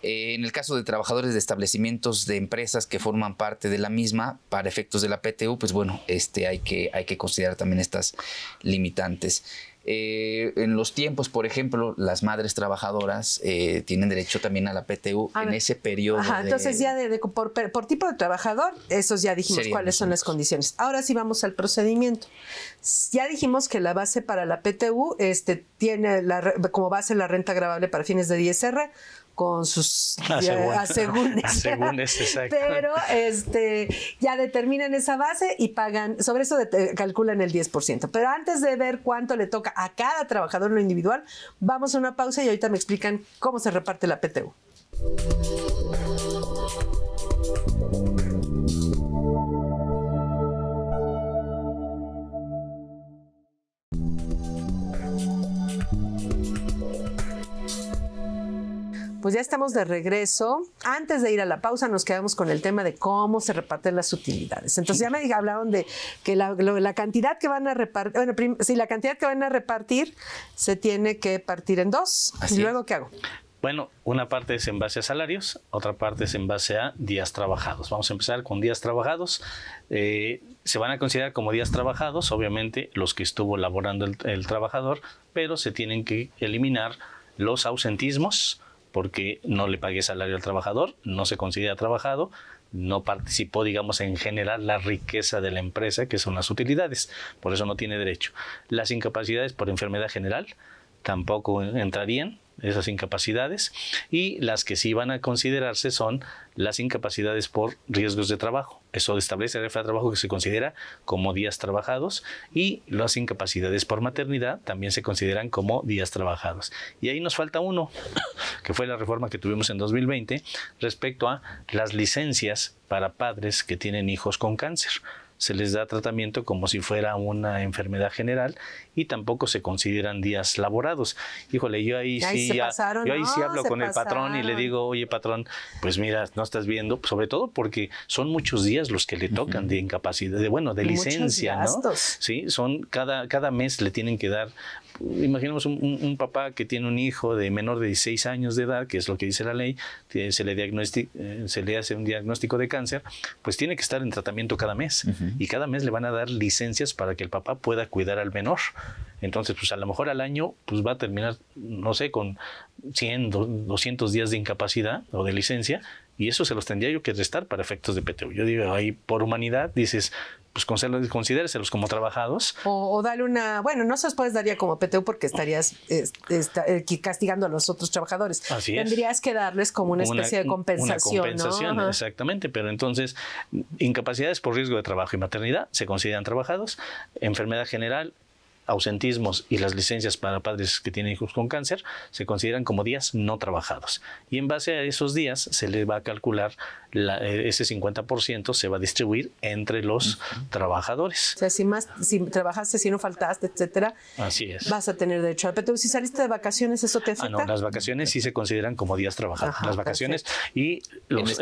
Speaker 3: Eh, en el caso de trabajadores de establecimientos de empresas que forman parte de la misma, para efectos de la PTU, pues bueno, este, hay, que, hay que considerar también estas limitantes. Eh, en los tiempos, por ejemplo, las madres trabajadoras eh, tienen derecho también a la PTU en ese periodo. Ajá, entonces ya
Speaker 1: por, tipo de trabajador, esos ya dijimos cuáles son las condiciones. Ahora sí vamos al procedimiento. Ya dijimos que la base para la PTU este, tiene como base la renta grabable para fines de ISR, con sus [laughs] exacto. Pero este, ya determinan esa base y pagan, sobre eso calculan el 10%. Pero antes de ver cuánto le toca a cada trabajador en lo individual, vamos a una pausa y ahorita me explican cómo se reparte la PTU. Pues ya estamos de regreso. Antes de ir a la pausa nos quedamos con el tema de cómo se reparten las utilidades. Entonces ya me dije, hablaron de que la, cantidad que van a repartir, bueno, si la cantidad que van a repartir se tiene que partir en dos. ¿Y luego qué hago?
Speaker 2: Bueno, una parte es en base a salarios, otra parte es en base a días trabajados. Vamos a empezar con días trabajados. Eh, se van a considerar como días trabajados, obviamente, los que estuvo laborando el trabajador, pero se tienen que eliminar los ausentismos, porque no le pagué salario al trabajador, no se considera trabajado, no participó, digamos, en generar la riqueza de la empresa, que son las utilidades, por eso no tiene derecho. Las incapacidades por enfermedad general tampoco entrarían, esas incapacidades, y las que sí van a considerarse son las incapacidades por riesgos de trabajo. Eso establece la regla de trabajo que se considera como días trabajados y las incapacidades por maternidad también se consideran como días trabajados. Y ahí nos falta uno, [coughs] que fue la reforma que tuvimos en 2020 respecto a las licencias para padres que tienen hijos con cáncer se les da tratamiento como si fuera una enfermedad general y tampoco se consideran días laborados. Híjole, yo ahí, sí, ahí sí hablo con el patrón y le digo, oye patrón, pues mira, no estás viendo, pues, sobre todo porque son muchos días los que le tocan de incapacidad, de bueno, de licencia, ¿no? Sí, son cada, cada mes le tienen que dar imaginemos un, papá que tiene un hijo de menor de 16 años de edad, que es lo que dice la ley, eh, se le, eh, se le hace un diagnóstico de cáncer, pues tiene que estar en tratamiento cada mes y cada mes le van a dar licencias para que el papá pueda cuidar al menor. Entonces, pues a lo mejor al año pues va a terminar, no sé, con 100, 200 días de incapacidad o de licencia y eso se los tendría yo que restar para efectos de PTU. Yo digo, ahí por humanidad
Speaker 1: dices, pues como trabajados. O, dale una, bueno, no se los puedes daría como PTU porque estarías eh, castigando a los otros trabajadores. Tendrías que darles como una especie de compensación.
Speaker 2: exactamente, pero entonces incapacidades por riesgo de trabajo y maternidad se consideran trabajados, enfermedad general ausentismos y las licencias para padres que tienen hijos con cáncer se consideran como días no trabajados. Y en base a esos días se les va a calcular eh, ese 50%, se va a distribuir entre
Speaker 1: los trabajadores. O sea, si, más, si trabajaste, si no faltaste, etcétera, Así es. vas a tener derecho. Pero si saliste de vacaciones, ¿eso te afecta? Ah, no,
Speaker 2: las vacaciones sí se consideran como días trabajados. las vacaciones y eh, los,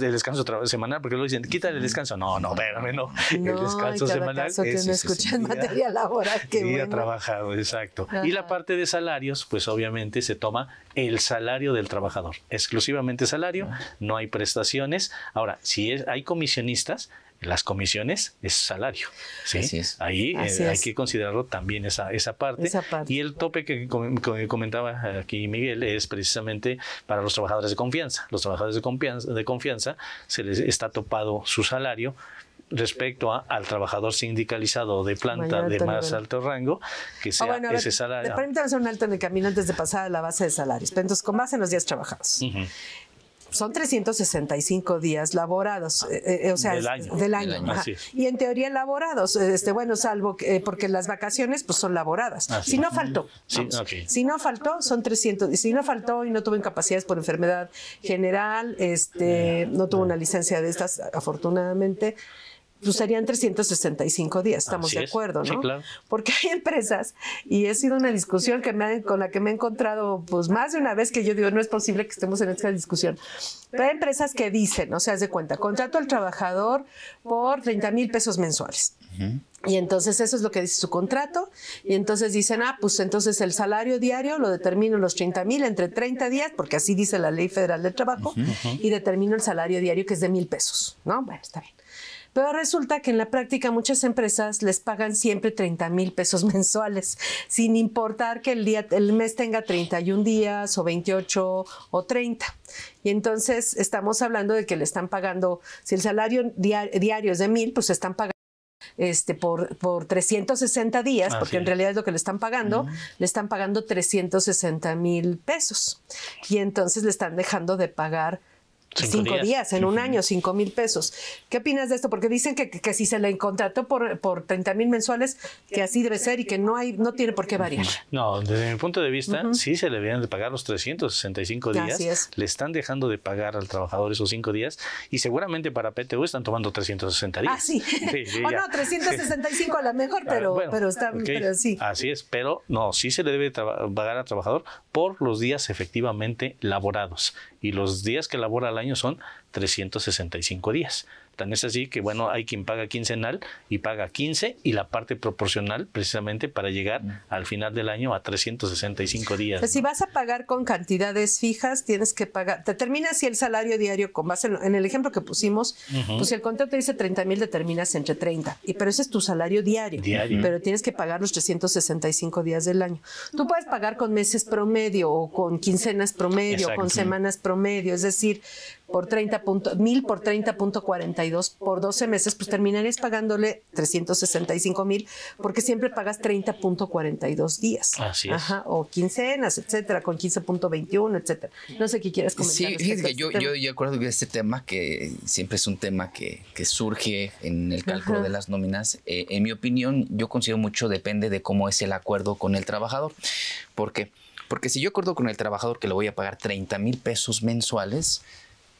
Speaker 2: de descanso semanal, porque luego dicen, quítale el descanso. No, no, espérame, no. el descanso semanal. que no escuchan material
Speaker 1: laboral. Sí, [laughs] ah, ha
Speaker 2: trabajado, exacto. Y la parte de salarios, pues obviamente se toma el salario del trabajador, exclusivamente salario, no hay prestaciones. Ahora, si hay comisionistas, las comisiones es salario. Ahí eh, hay que considerarlo también esa, esa, parte. Y el tope que comentaba aquí Miguel es precisamente para los trabajadores de confianza. Los trabajadores de confianza se les está topado su salario respecto al trabajador sindicalizado de planta de más alto rango, que ah, sea ese salario. Eh, permítame
Speaker 1: hacer un alto en el camino antes de pasar a la base de salarios. Entonces, con base en los días trabajados. Son 365 días laborados, eh, eh, o sea, del año. Y en teoría laborados, este, bueno, salvo porque las vacaciones pues son laboradas. Ah, si no faltó, si no faltó, son 300. Si no faltó y no tuvo incapacidades por enfermedad general, este, no tuvo una licencia de estas, afortunadamente, pues serían 365 días, estamos de acuerdo, ¿no? claro. Porque hay empresas, y he sido una discusión que me con la que me he encontrado pues más de una vez que yo digo, no es posible que estemos en esta discusión, hay empresas que dicen, o sea, haz de cuenta, contrato al trabajador por 30 mil pesos mensuales. Y entonces eso es lo que dice su contrato. Y entonces dicen, ah, pues entonces el salario diario lo determino los 30 mil entre 30 días, porque así dice la ley federal del trabajo, y determino el salario diario que es de mil pesos, ¿no? Bueno, está bien. Pero resulta que en la práctica muchas empresas les pagan siempre 30 mil pesos [laughs] mensuales, sin importar que el, el mes tenga 31 días o 28 o 30. Y entonces estamos hablando de que le están pagando, si el salario diario, es de mil, pues están pagando este, por, 360 días, porque en realidad es lo que le están pagando, le están pagando 360 mil pesos. Y entonces le están dejando de pagar
Speaker 2: Cinco, días. en
Speaker 1: un año, cinco mil pesos. ¿Qué opinas de esto? Porque dicen que, si se le contrató por, por 30 mil mensuales, que así debe ser y que no hay, no tiene por qué variar.
Speaker 2: No, desde mi punto de vista, sí se le deberían de pagar los 365 días. Así es. Le están dejando de pagar al trabajador esos cinco días y seguramente para PTU están tomando 360 días. Ah, sí. [laughs] o no, 365
Speaker 1: a lo mejor, ah, pero, pero, pero
Speaker 2: sí. Así es, pero no, sí se le debe pagar al trabajador por los días efectivamente laborados y los días que labora al año son 365 días es así que, bueno, hay quien paga quincenal y paga 15 y la parte proporcional precisamente para llegar mm. al final del año a 365 días. Pues,
Speaker 1: si vas a pagar con cantidades fijas, tienes que pagar, te terminas si el salario diario con base en, el ejemplo que pusimos, pues si el contrato dice 30 mil, determinas entre 30, y, pero ese es tu salario diario, pero tienes que pagar los 365 días del año. Tú puedes pagar con meses promedio o con quincenas promedio o con semanas promedio, es decir, por 30 por 30.42 por 12 meses, pues terminarías pagándole 365 mil porque siempre pagas 30.42 días. Así es. Ajá, o quincenas, etcétera, con 15.21, etcétera. No sé qué quieras comentar. Sí, fíjate este yo, yo, yo,
Speaker 3: acuerdo que este tema que siempre es un tema que, surge en el cálculo de las nóminas, eh, en mi opinión, yo considero mucho depende de cómo es el acuerdo con el trabajador. porque Porque si yo acuerdo con el trabajador que le voy a pagar 30 mil pesos mensuales,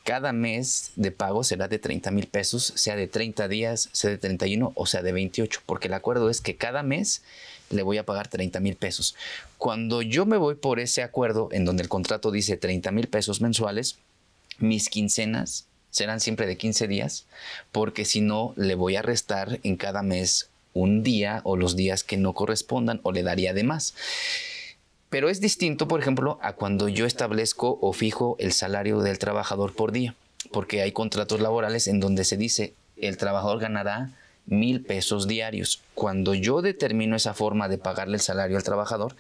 Speaker 3: cada mes de pago será de 30 mil pesos, sea de 30 días, sea de 31 o sea de 28, porque el acuerdo es que cada mes le voy a pagar 30 mil pesos. Cuando yo me voy por ese acuerdo en donde el contrato dice 30 mil pesos mensuales, mis quincenas serán siempre de 15 días, porque si no, le voy a restar en cada mes un día o los días que no correspondan o le daría de más. Pero es distinto, por ejemplo, a cuando yo establezco o fijo el salario del trabajador por día, porque hay contratos laborales en donde se dice el trabajador ganará mil pesos diarios. Cuando yo determino esa forma de pagarle el salario al trabajador,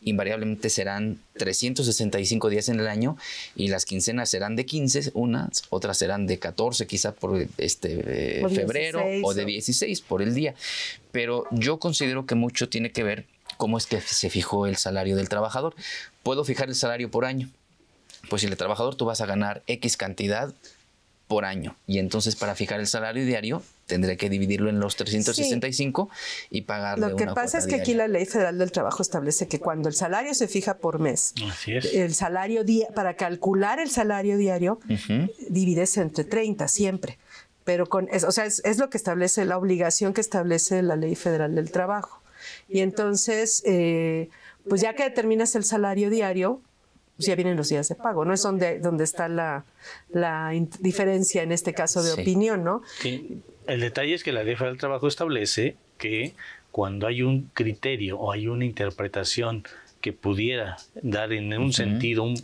Speaker 3: invariablemente serán 365 días en el año y las quincenas serán de 15, unas, otras serán de 14 quizá por este por febrero o de 16 por el día. Pero yo considero que mucho tiene que ver ¿Cómo es que se fijó el salario del trabajador? Puedo fijar el salario por año. Pues si el trabajador tú vas a ganar X cantidad por año. Y entonces para fijar el salario diario tendré que dividirlo en los 365 y pagarle. Lo que pasa es que aquí
Speaker 1: la Ley Federal del Trabajo establece que cuando el salario se fija por mes, el salario para calcular el salario diario, divides entre 30 siempre. Pero con, es, o sea, es lo que establece la obligación que establece la Ley Federal del Trabajo. Y entonces, eh, pues ya que determinas el salario diario, pues ya vienen los días de pago, ¿no? Es donde, está la, diferencia en este caso de opinión, ¿no?
Speaker 2: El detalle es que la ley del trabajo establece que cuando hay un criterio o hay una interpretación que pudiera dar en un sentido un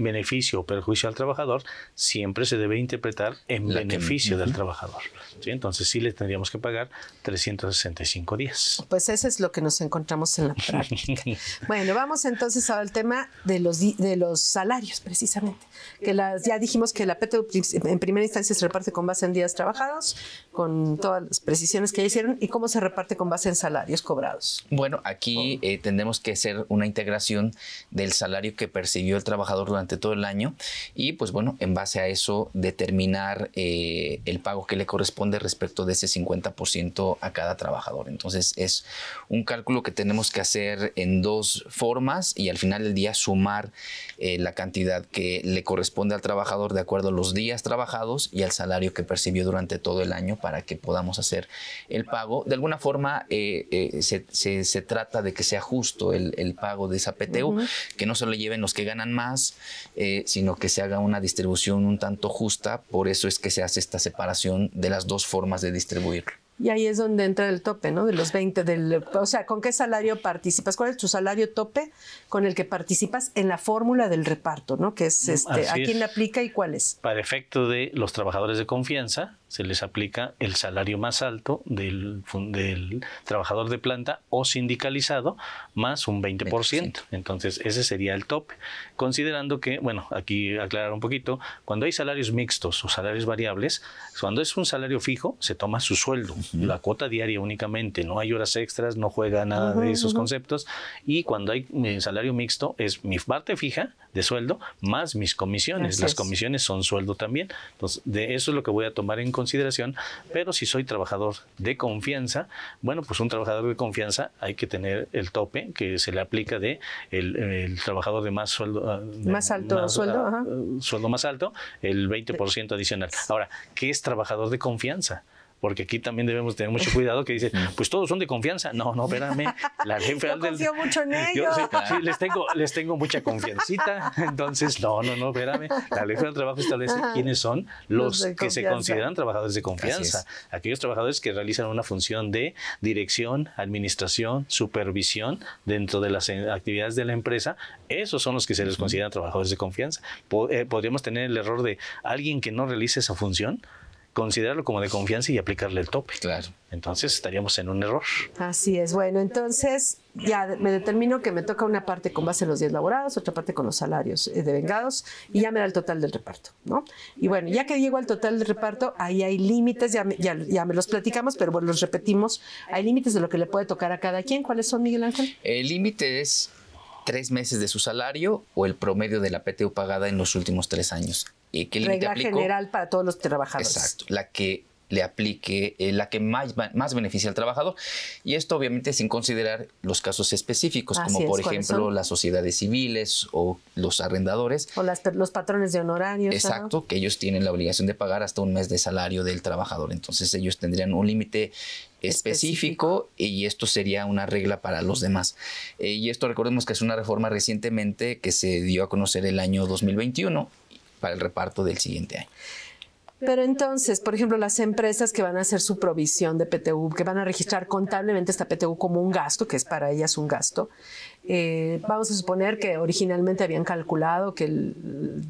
Speaker 2: beneficio o perjuicio al trabajador, siempre se debe interpretar en beneficio del trabajador. Entonces sí le tendríamos que pagar 365 días.
Speaker 1: Pues eso es lo que nos encontramos en la práctica. [laughs] bueno, vamos entonces al tema de los, de los salarios, precisamente. Que ya dijimos que la PTU en primera instancia se reparte con base en días trabajados, con todas las precisiones que ya hicieron, y cómo se reparte con base en salarios cobrados.
Speaker 3: Bueno, aquí oh. eh, tendremos que ser una integración del salario que percibió el trabajador durante todo el año y pues bueno, en base a eso determinar eh, el pago que le corresponde respecto de ese 50% a cada trabajador. Entonces es un cálculo que tenemos que hacer en dos formas y al final del día sumar eh, la cantidad que le corresponde al trabajador de acuerdo a los días trabajados y al salario que percibió durante todo el año para que podamos hacer el pago. De alguna forma eh, se, trata de que sea justo el el pago de esa PTU, que no se lo lleven los que ganan más, eh, sino que se haga una distribución un tanto justa. Por eso es que se hace esta separación de las dos formas de distribuirlo.
Speaker 1: Y ahí es donde entra el tope, ¿no? De los 20, del, o sea, ¿con qué salario participas? ¿Cuál es tu salario tope con el que participas en la fórmula del reparto, ¿no? Que es este, a quién le aplica y cuál es.
Speaker 2: Para efecto de los trabajadores de confianza, se les aplica el salario más alto del, trabajador de planta o sindicalizado más un 20%. Entonces, ese sería el tope. Considerando que, bueno, aquí aclarar un poquito, cuando hay salarios mixtos o salarios variables, cuando es un salario fijo, se toma su sueldo, la cuota diaria únicamente, no hay horas extras, no juega nada de esos conceptos. Y cuando hay eh, salario mixto, es mi parte fija de sueldo más mis comisiones. Las comisiones son sueldo también. Entonces, de eso es lo que voy a tomar en consideración, pero si soy trabajador de confianza, bueno, pues un trabajador de confianza hay que tener el tope que se le aplica de el, trabajador de más sueldo. Ah,
Speaker 1: más alto sueldo, ah,
Speaker 2: Sueldo más alto, el 20% adicional. Ahora, ¿qué es trabajador de confianza? porque aquí también debemos tener mucho cuidado que dice, pues todos son de confianza. No, no, espérame. La ley federal yo les, tengo, les tengo mucha confiancita. Entonces, no, no, no, espérame. La ley federal del trabajo establece quiénes son los, que se consideran trabajadores de confianza. Aquellos trabajadores que realizan una función de dirección, administración, supervisión dentro de las eh, actividades de la empresa, esos son los que se les consideran trabajadores de confianza. Eh, podríamos tener el error de alguien que no realice esa función considerarlo como de confianza y aplicarle el tope. Claro. Entonces estaríamos en un error.
Speaker 1: Así es. Bueno, entonces ya me determino que me toca una parte con base en los días laborados, otra parte con los salarios eh, de vengados y ya me da el total del reparto, ¿no? Y bueno, ya que llego al total del reparto, ahí hay límites, ya, ya me los platicamos, pero bueno, los repetimos. Hay límites de lo que le puede tocar a cada quien. ¿Cuáles son, Miguel Ángel? El
Speaker 3: límite es tres meses de su salario o el promedio de la PTU pagada en los últimos tres años regla general
Speaker 1: para todos los trabajadores. Exacto,
Speaker 3: la que le aplique eh, la que más, más, beneficia al trabajador. Y esto obviamente sin considerar los casos específicos, como por ejemplo las sociedades civiles o los arrendadores. O los
Speaker 1: patrones de honorarios. Exacto,
Speaker 3: que ellos tienen la obligación de pagar hasta un mes de salario del trabajador. Entonces ellos tendrían un límite específico, y esto sería una regla para los demás. Eh, y esto recordemos que es una reforma recientemente que se dio a conocer el año 2021 para el reparto del siguiente año.
Speaker 1: Pero entonces, por ejemplo, las empresas que van a hacer su provisión de PTU, que van a registrar contablemente esta PTU como un gasto, que es para ellas un gasto, eh, vamos a suponer que originalmente habían calculado que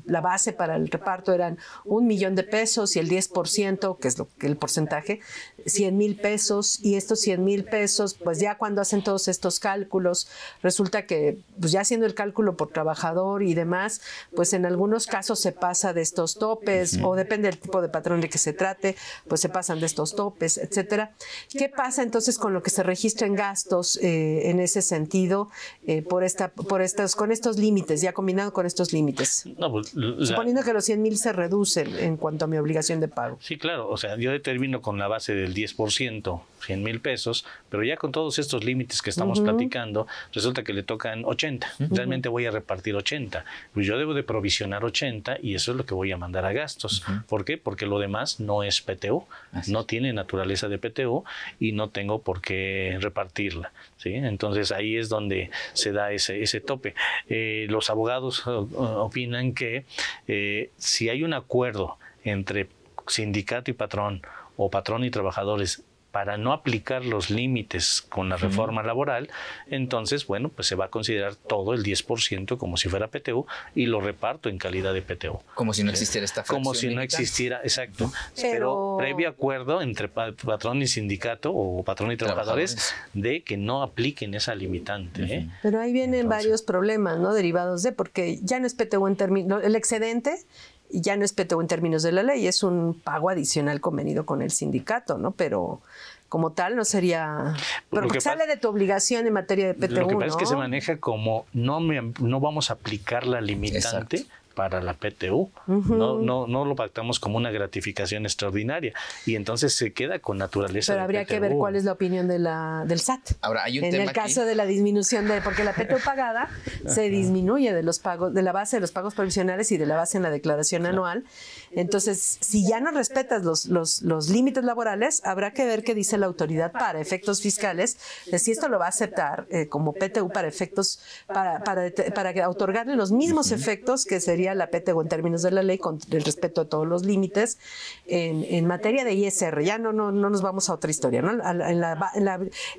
Speaker 1: la base para el reparto eran un millón de pesos y el 10%, que es lo que el porcentaje, 100 mil pesos. Y estos 100 mil pesos, pues ya cuando hacen todos estos cálculos, resulta que pues ya haciendo el cálculo por trabajador y demás, pues en algunos casos se pasa de estos topes o depende del tipo de patrón de que se trate, pues se pasan de estos topes, etcétera. ¿Qué pasa entonces con lo que se registra en gastos eh, en ese sentido? Eh, por esta, por estas, con estos límites, ya combinado con estos límites.
Speaker 2: Pues, Suponiendo
Speaker 1: que los 100 mil se reducen en cuanto a mi obligación de pago.
Speaker 2: Sí, claro, o sea, yo determino con la base del 10%, 100 mil pesos, pero ya con todos estos límites que estamos platicando, resulta que le tocan 80. Realmente voy a repartir 80. Pues yo debo de provisionar 80 y eso es lo que voy a mandar a gastos. ¿Por qué? Porque lo demás no es PTU, no tiene naturaleza de PTU y no tengo por qué repartirla. Entonces ahí es donde se da ese, ese tope. Eh, los abogados eh, opinan que eh, si hay un acuerdo entre sindicato y patrón o patrón y trabajadores para no aplicar los límites con la reforma laboral, entonces, bueno, pues se va a considerar todo el 10% como si fuera PTU y lo reparto en calidad de PTU. Como si no existiera esta fracción. Como si no existiera, exacto. Pero, previo acuerdo entre patrón y sindicato o patrón y trabajadores, de que no apliquen esa limitante. ¿eh?
Speaker 1: Pero ahí vienen varios problemas, ¿no? Derivados de, porque ya no es PTU en términos, el excedente ya no es PTU en términos de la ley, es un pago adicional convenido con el sindicato, ¿no? Pero como tal no sería... Pero sale de tu obligación en materia de PTU, Lo que pasa es que se
Speaker 2: maneja como no, no vamos a aplicar la limitante, para la PTU. no, no, no lo pactamos como una gratificación extraordinaria. Y entonces se queda con naturaleza. Pero habría que ver cuál
Speaker 1: es la opinión de la, del SAT. Ahora, hay un en el caso de la disminución de, porque la PTU pagada se disminuye de los pagos, de la base de los pagos provisionales y de la base en la declaración anual. Entonces, si ya no respetas los, los, límites laborales, habrá que ver qué dice la autoridad para efectos fiscales, de si esto lo va a aceptar eh, como PTU para efectos, para, para, para otorgarle los mismos efectos que sería la PTU en términos de la ley, con el respeto a todos los límites en, materia de ISR. Ya no, no, no nos vamos a otra historia, ¿no?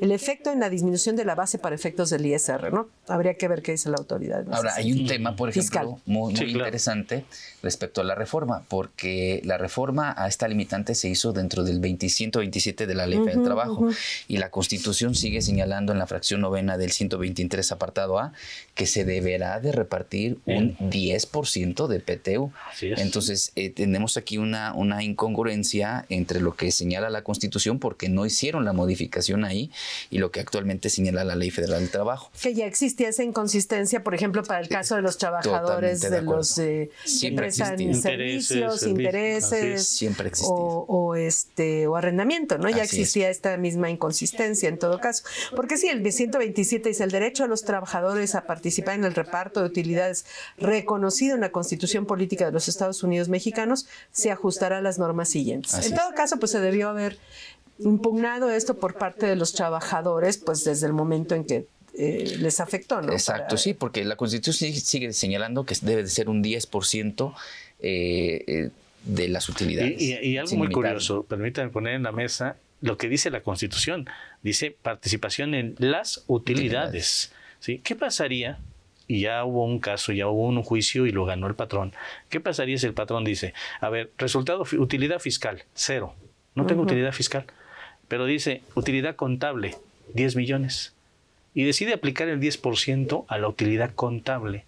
Speaker 1: el efecto en la disminución de la base para efectos del ISR, ¿no? Habría que ver qué dice la autoridad. Ahora, hay un
Speaker 3: tema, por ejemplo, muy, interesante respecto a la reforma, porque que la reforma a esta limitante se hizo dentro del 2127 de la Ley Federal del Trabajo y la Constitución sigue señalando en la fracción novena del 123 apartado A que se deberá de repartir un 10% de PTU. Entonces eh, tenemos aquí una, una incongruencia entre lo que señala la Constitución porque no hicieron la modificación ahí y lo que actualmente señala la Ley Federal del Trabajo.
Speaker 1: Que ya existía esa inconsistencia, por ejemplo, para el caso de los trabajadores de, los eh, intereses siempre o, este, o arrendamiento, ¿no? Ya existía esta misma inconsistencia en todo caso. Porque sí, el 127 dice el derecho a los trabajadores a participar en el reparto de utilidades reconocido en la Constitución Política de los Estados Unidos mexicanos se ajustará a las normas siguientes. en todo caso, pues se debió haber impugnado esto por parte de los trabajadores, pues desde el momento en que eh, les afectó, ¿no? Exacto,
Speaker 3: sí, porque la Constitución sigue, señalando que debe de ser un 10% eh, eh, de las utilidades. Y, algo muy curioso,
Speaker 2: permítame poner en la mesa lo que dice la Constitución. Dice participación en las utilidades. ¿sí? ¿Qué pasaría? Y ya hubo un caso, ya hubo un juicio y lo ganó el patrón. ¿Qué pasaría si el patrón dice, a ver, resultado, utilidad fiscal, cero. No tengo utilidad fiscal. Pero dice, utilidad contable, 10 millones. Y decide aplicar el 10% a la utilidad contable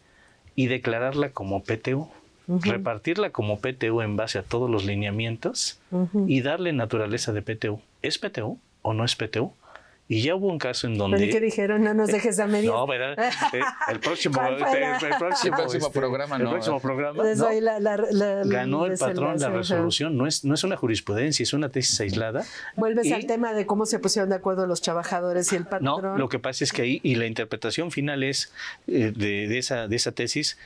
Speaker 2: y declararla como PTU repartirla como PTU en base a todos los lineamientos y darle naturaleza de PTU. ¿Es PTU o no es PTU? Y ya hubo un caso en donde... ¿Pero qué
Speaker 1: dijeron? No nos eh, dejes a medias. No,
Speaker 2: ¿verdad? Eh, el próximo, programa, eh, no. El próximo programa,
Speaker 1: Ganó el patrón la resolución.
Speaker 2: No es, no es una jurisprudencia, es una tesis aislada.
Speaker 1: Vuelves al tema de cómo se pusieron de acuerdo los trabajadores y el patrón. No, lo
Speaker 2: que pasa es que ahí, y la interpretación final es de, esa, de esa tesis,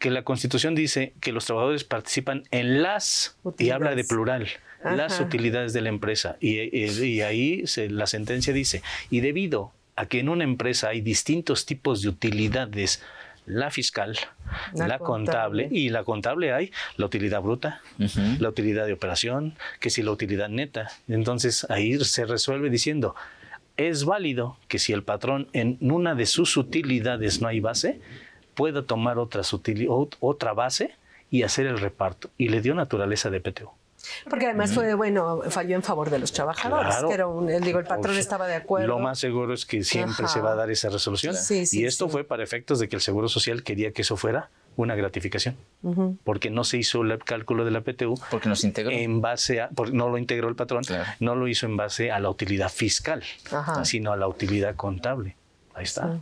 Speaker 2: que la Constitución dice que los trabajadores participan en las, y habla de plural, las utilidades de la empresa. Y, y, ahí la sentencia dice, y debido a que en una empresa hay distintos tipos de utilidades, la fiscal, la, contable. y la contable hay la utilidad bruta, la utilidad de operación, que si la utilidad neta. Entonces ahí se resuelve diciendo, es válido que si el patrón en una de sus utilidades no hay base, pueda tomar otra base y hacer el reparto. Y le dio naturaleza de PTU.
Speaker 1: Porque además fue, bueno, falló en favor de los trabajadores, Pero digo, el patrón estaba de acuerdo. Lo más
Speaker 2: seguro es que siempre se va a dar esa resolución. y esto fue para efectos de que el Seguro Social quería que eso fuera una gratificación, porque no se hizo el cálculo de la PTU. Porque se integró. En base a, no lo integró el patrón, no lo hizo en base a la utilidad fiscal, sino a la utilidad contable. Ahí está.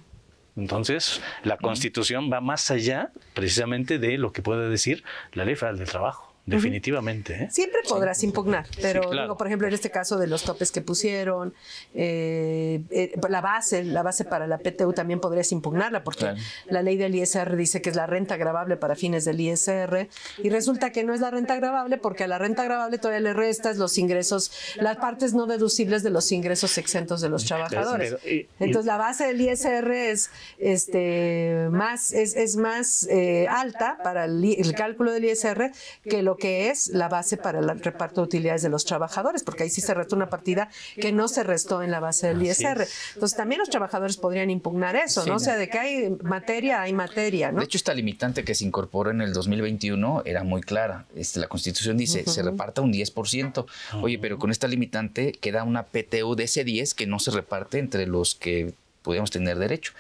Speaker 2: Entonces, la Constitución va más allá precisamente de lo que puede decir la ley federal del trabajo. Definitivamente. ¿eh? Siempre
Speaker 1: podrás impugnar, pero por ejemplo, en este caso de los topes que pusieron, eh, eh, la base, la base para la PTU también podrías impugnarla, porque la ley del ISR dice que es la renta grabable para fines del ISR, y resulta que no es la renta grabable porque a la renta grabable todavía le restas los ingresos, las partes no deducibles de los ingresos exentos de los trabajadores. Entonces, la base del ISR es este más, es, más alta para el cálculo del ISR que lo que es la base para el reparto de utilidades de los trabajadores, porque ahí sí se restó una partida que no se restó en la base del ISR. Entonces, también los trabajadores podrían impugnar eso, ¿no? O sea, de que hay materia, hay materia, ¿no? De hecho,
Speaker 3: esta limitante que se incorporó en el 2021 era muy clara. Este, la Constitución dice, se reparta un 10%. Oye, pero con esta limitante queda una PTU de ese 10 que no se reparte entre los que podíamos tener derecho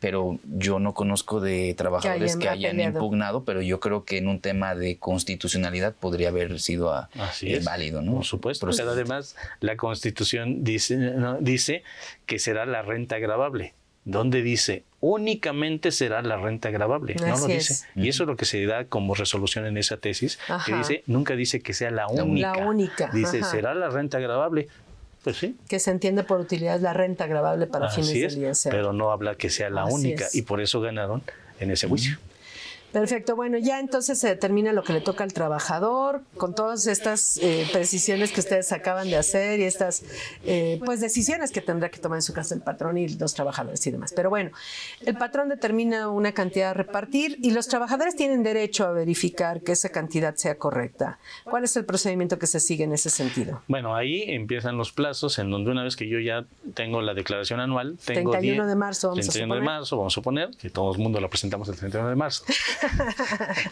Speaker 3: pero yo no conozco de trabajadores que, hayan, impugnado, pero yo creo que en un tema de constitucionalidad podría haber sido ah, eh, válido, ¿no? Por supuesto. Pero
Speaker 2: además, la Constitución dice, dice que será la renta grabable donde dice únicamente será la renta grabable, no lo dice. Y eso es lo que se da como resolución en esa tesis, que dice, nunca dice que sea la única. La
Speaker 1: única. Dice, será la
Speaker 2: renta agravable, pues
Speaker 1: que se entiende por utilidad la renta grabable para fines de del ISR.
Speaker 2: Pero no habla que sea la única y por eso ganaron en ese juicio.
Speaker 1: Perfecto, bueno, ya entonces se determina lo que le toca al trabajador, con todas estas eh, precisiones que ustedes acaban de hacer y estas eh, pues decisiones que tendrá que tomar en su casa el patrón y los trabajadores y demás. Pero bueno, el patrón determina una cantidad a repartir y los trabajadores tienen derecho a verificar que esa cantidad sea correcta. ¿Cuál es el procedimiento que se sigue en ese sentido?
Speaker 2: Bueno, ahí empiezan los plazos en donde una vez que yo ya tengo la declaración anual, tengo 31 de marzo, de marzo, vamos a suponer que todo el mundo la presentamos el 31 de marzo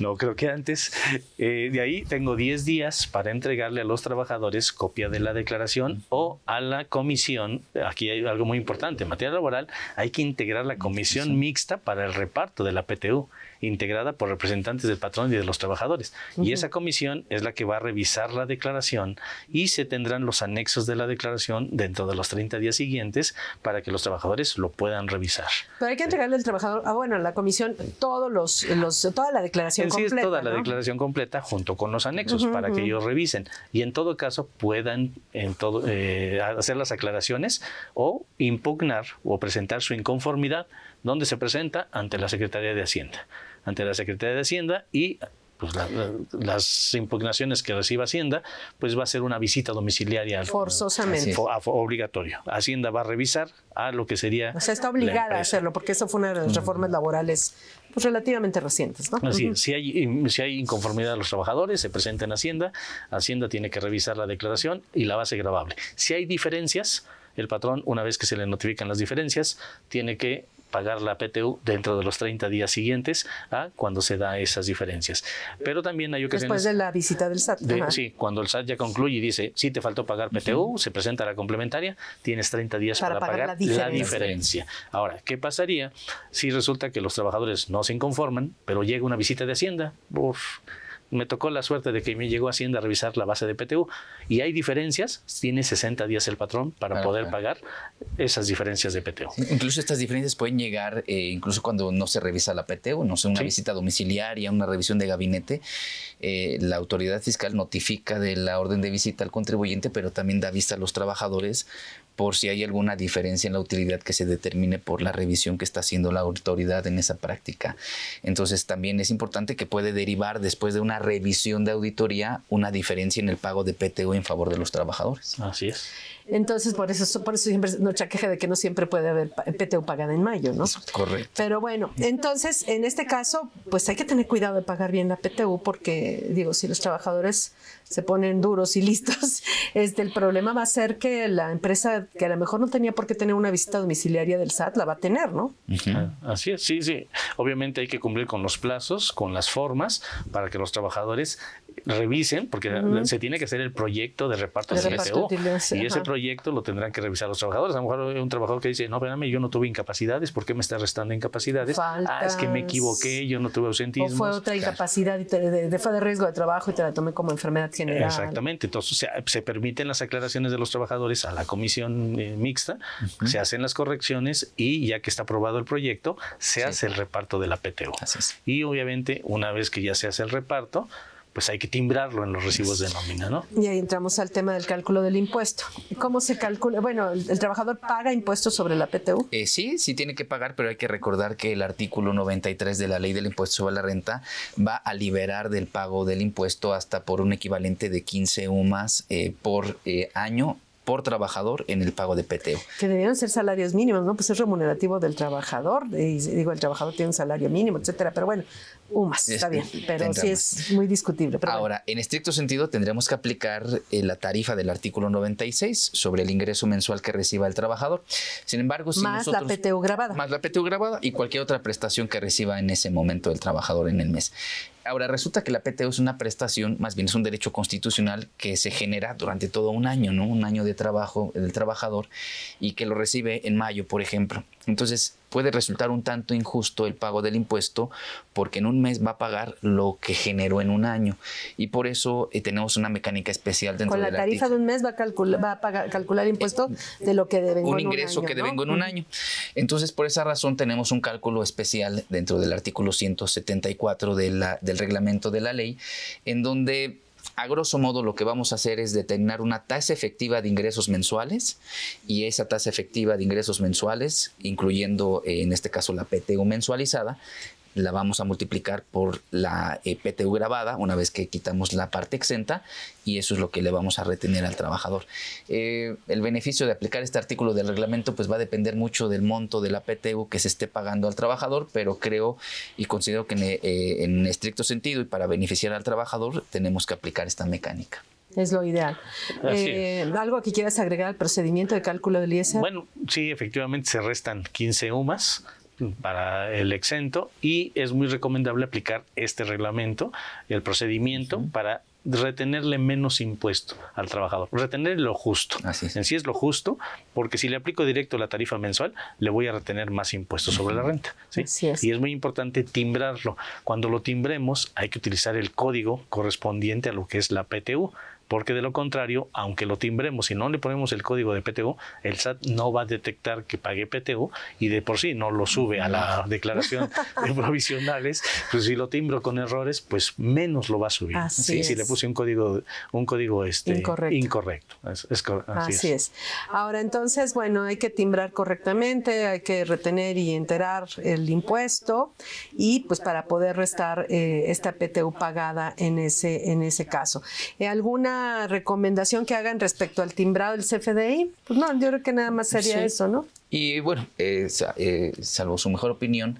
Speaker 2: no, creo que antes. Eh, de ahí tengo 10 días para entregarle a los trabajadores copia de la declaración o a la comisión. Aquí hay algo muy importante. En materia laboral hay que integrar la comisión mixta para el reparto de la PTU integrada por representantes del patrón y de los trabajadores. Y esa comisión es la que va a revisar la declaración y se tendrán los anexos de la declaración dentro de los 30 días siguientes para que los trabajadores lo puedan revisar.
Speaker 1: Pero hay que entregarle al trabajador, ah, bueno, la comisión todos los, toda la declaración en completa. Sí toda la
Speaker 2: declaración completa junto con los anexos para que ellos revisen y en todo caso puedan en todo, eh, hacer las aclaraciones o impugnar o presentar su inconformidad donde se presenta ante la Secretaría de Hacienda ante la Secretaría de Hacienda y pues, las impugnaciones que reciba Hacienda, pues va a ser una visita domiciliaria. Forzosamente. obligatorio. Hacienda va a revisar a lo que sería. O sea, está obligada a
Speaker 1: hacerlo, porque eso fue una de las reformas laborales pues, relativamente recientes, ¿no? Así,
Speaker 2: si, hay, si hay inconformidad de los trabajadores, se presenta en Hacienda. Hacienda tiene que revisar la declaración y la base grabable. Si hay diferencias, el patrón, una vez que se le notifican las diferencias, tiene que pagar la PTU dentro de los 30 días siguientes a cuando se da esas diferencias. Pero también hay ocasiones... Después de
Speaker 1: la visita del SAT. sí,
Speaker 2: cuando el SAT ya concluye y dice, sí, te faltó pagar PTU, se presenta la complementaria, tienes 30 días para, pagar, la, diferencia. Ahora, ¿qué pasaría si resulta que los trabajadores no se inconforman, pero llega una visita de Hacienda? me tocó la suerte de que me llegó Hacienda a revisar la base de PTU y hay diferencias, tiene 60 días el patrón para poder pagar esas diferencias de PTU.
Speaker 3: Incluso estas diferencias pueden llegar, eh, incluso cuando no se revisa la PTU, no sé, una visita domiciliaria, una revisión de gabinete, eh, la autoridad fiscal notifica de la orden de visita al contribuyente, pero también da vista a los trabajadores por si hay alguna diferencia en la utilidad que se determine por la revisión que está haciendo la autoridad en esa práctica. Entonces también es importante que puede derivar después de una revisión de auditoría una diferencia en el pago de PTO en favor de los trabajadores. Así es.
Speaker 1: Entonces, por eso, por eso siempre nos queja de que no siempre puede haber PTU pagada en mayo, ¿no? Correcto. Pero bueno, entonces, en este caso, pues hay que tener cuidado de pagar bien la PTU porque, digo, si los trabajadores se ponen duros y listos, [laughs] este, el problema va a ser que la empresa, que a lo mejor no tenía por qué tener una visita domiciliaria del SAT, la va a tener, ¿no?
Speaker 2: Ah, así es, sí, sí. Obviamente hay que cumplir con los plazos, con las formas, para que los trabajadores revisen, porque se tiene que hacer el proyecto de reparto de la PTO Y ese proyecto lo tendrán que revisar los trabajadores. A lo mejor hay un trabajador que dice, no, espérame, yo no tuve incapacidades, ¿por qué me está restando incapacidades? Ah, es que me equivoqué, yo no tuve ausentismo. fue otra
Speaker 1: incapacidad de, fue de riesgo de trabajo y te la tomé como enfermedad general. Exactamente,
Speaker 2: entonces se, permiten las aclaraciones de los trabajadores a la comisión eh, mixta, se hacen las correcciones y ya que está aprobado el proyecto, se hace el reparto de la PTO. Y obviamente, una vez que ya se hace el reparto, pues hay que timbrarlo en los recibos de nómina,
Speaker 1: ¿no? Y ahí entramos al tema del cálculo del impuesto. ¿Cómo se calcula? Bueno, ¿el, trabajador paga impuestos sobre la PTU?
Speaker 3: Eh, sí, sí tiene que pagar, pero hay que recordar que el artículo 93 de la ley del impuesto sobre la renta va a liberar del pago del impuesto hasta por un equivalente de 15 UMAS eh, por eh, año por trabajador en el pago de PTO.
Speaker 1: Que debieran ser salarios mínimos, ¿no? Pues es remunerativo del trabajador, y, digo, el trabajador tiene un salario mínimo, etcétera, pero bueno, un más, está bien, este, pero sí es muy discutible. Ahora,
Speaker 3: en estricto sentido, tendremos que aplicar eh, la tarifa del artículo 96 sobre el ingreso mensual que reciba el trabajador. Sin embargo, si más la PTU grabada. Más la PTU grabada y cualquier otra prestación que reciba en ese momento el trabajador en el mes. Ahora, resulta que la PTO es una prestación, más bien es un derecho constitucional que se genera durante todo un año, ¿no? Un año de trabajo del trabajador y que lo recibe en mayo, por ejemplo. Entonces, puede resultar un tanto injusto el pago del impuesto porque en un mes va a pagar lo que generó en un año. Y por eso eh, tenemos una mecánica especial dentro de la... Con la tarifa de
Speaker 1: un mes va a, calcular impuesto eh, de lo que devengo un un ingreso que devengo en un año.
Speaker 3: Entonces, por esa razón tenemos un cálculo especial dentro del artículo 174 de la, del reglamento de la ley, en donde a grosso modo lo que vamos a hacer es determinar una tasa efectiva de ingresos mensuales y esa tasa efectiva de ingresos mensuales, incluyendo eh, en este caso la PTU mensualizada, la vamos a multiplicar por la eh, PTU grabada una vez que quitamos la parte exenta y eso es lo que le vamos a retener al trabajador. Eh, el beneficio de aplicar este artículo del reglamento pues va a depender mucho del monto de la PTU que se esté pagando al trabajador, pero creo y considero que eh, en, estricto sentido y para beneficiar al trabajador
Speaker 2: tenemos que aplicar esta mecánica.
Speaker 1: Es lo ideal. ¿Algo que quieras agregar al procedimiento de cálculo del IESA? Bueno,
Speaker 2: sí, efectivamente se restan 15 UMAS para el exento y es muy recomendable aplicar este reglamento, y el procedimiento para retenerle menos impuesto al trabajador, retener lo justo. Así es. En sí es lo justo, porque si le aplico directo la tarifa mensual, le voy a retener más impuestos sobre la renta. ¿sí? Y es muy importante timbrarlo. Cuando lo timbremos, hay que utilizar el código correspondiente a lo que es la PTU porque de lo contrario, aunque lo timbremos y no le ponemos el código de PTU, el SAT no va a detectar que pagué PTU y de por sí no lo sube a la declaración de [laughs] provisionales, pues si lo timbro con errores, pues menos lo va a subir. sí, si le puse un código, un código este, incorrecto. Es, así, es.
Speaker 1: Ahora, entonces, bueno, hay que timbrar correctamente, hay que retener y enterar el impuesto y pues para poder restar eh, esta PTU pagada en ese, en ese caso. Eh, ¿Alguna recomendación que hagan respecto al timbrado del CFDI? Pues no, yo creo que nada más sería eso, ¿no?
Speaker 3: Y bueno, eh, eh, salvo su mejor opinión,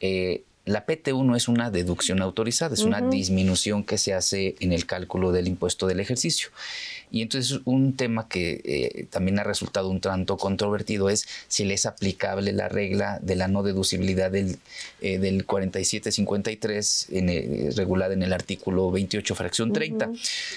Speaker 3: eh, la PTU no es una deducción autorizada, es una disminución que se hace en el cálculo del impuesto del ejercicio. Y entonces un tema que eh, también ha resultado un tanto controvertido es si le es aplicable la regla de la no deducibilidad del, eh, del 4753 en, eh, regulada en el artículo 28, fracción 30.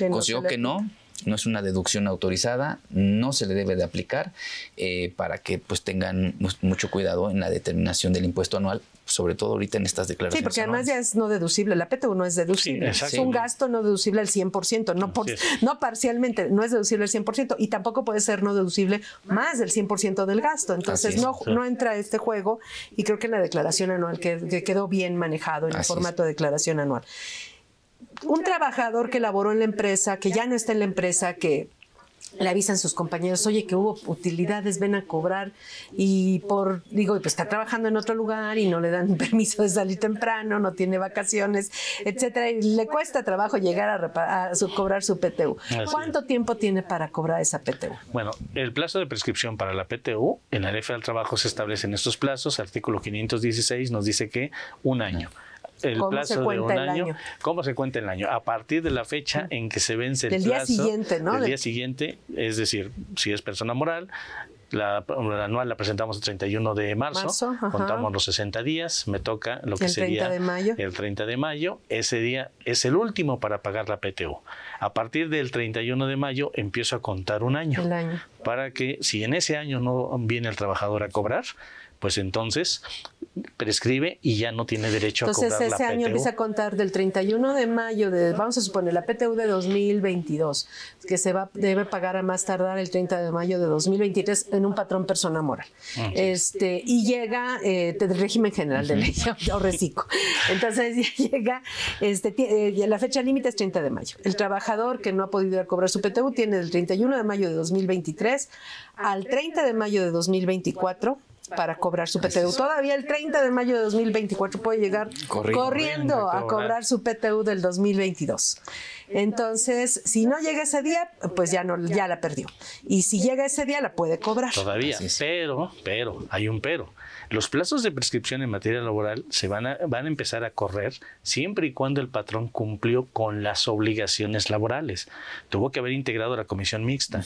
Speaker 3: Consigo que no, no es una deducción autorizada, no se le debe de aplicar eh, para que pues tengan pues, mucho cuidado en la determinación del impuesto anual, sobre todo ahorita en estas declaraciones. Sí, porque además
Speaker 1: ya es no deducible, la PTU no es deducible, es un gasto no deducible al 100%, no, no parcialmente, no es deducible al 100% y tampoco puede ser no deducible más del 100% del gasto, entonces no, no entra este juego y creo que la declaración anual que, quedó bien manejado en el formato de declaración anual un trabajador que laboró en la empresa, que ya no está en la empresa, que le avisan sus compañeros, oye, que hubo utilidades, ven a cobrar, y por, digo, pues está trabajando en otro lugar y no le dan [laughs] permiso de salir temprano, no tiene vacaciones, etcétera, y le cuesta trabajo llegar a, su, cobrar su PTU. ¿Cuánto tiempo tiene para cobrar esa PTU?
Speaker 2: Bueno, el plazo de prescripción para la PTU, en la ley del trabajo se establecen estos plazos, artículo 516 nos dice que un año el plazo de un año, ¿Cómo se cuenta el año? A partir de la fecha en que se vence el plazo. día siguiente, ¿no? el día siguiente, es decir, si es persona moral, la, anual la presentamos el 31 de marzo, contamos los 60 días, me toca lo que el sería 30 de mayo. el 30 de mayo, ese día es el último para pagar la PTU. A partir del 31 de mayo empiezo a contar un año, año. para que si en ese año no viene el trabajador a cobrar, pues entonces prescribe y ya no tiene derecho a cobrar ese año empieza a
Speaker 1: contar del 31 de mayo de, vamos a suponer, la PTU de 2022, que se va, debe pagar a más tardar el 30 de mayo de 2023 en un patrón persona moral. Ah, este, y llega eh, del régimen general de ley, [laughs] o reciclo. Entonces [laughs] llega, este, eh, la fecha límite es 30 de mayo. El trabajador que no ha podido cobrar su PTU tiene del 31 de mayo de 2023 al 30 de mayo de 2024 para cobrar su PTU. Todavía el 30 de mayo de 2024 puede llegar corriendo, a cobrar su PTU del 2022. Entonces, si no llega ese día, pues ya no, ya la perdió. Y si llega ese día, la puede cobrar. Todavía,
Speaker 2: pero, pero, hay un pero. Los plazos de prescripción en materia laboral se van a, van a empezar a correr siempre y cuando el patrón cumplió con las obligaciones laborales. Tuvo que haber integrado la comisión mixta,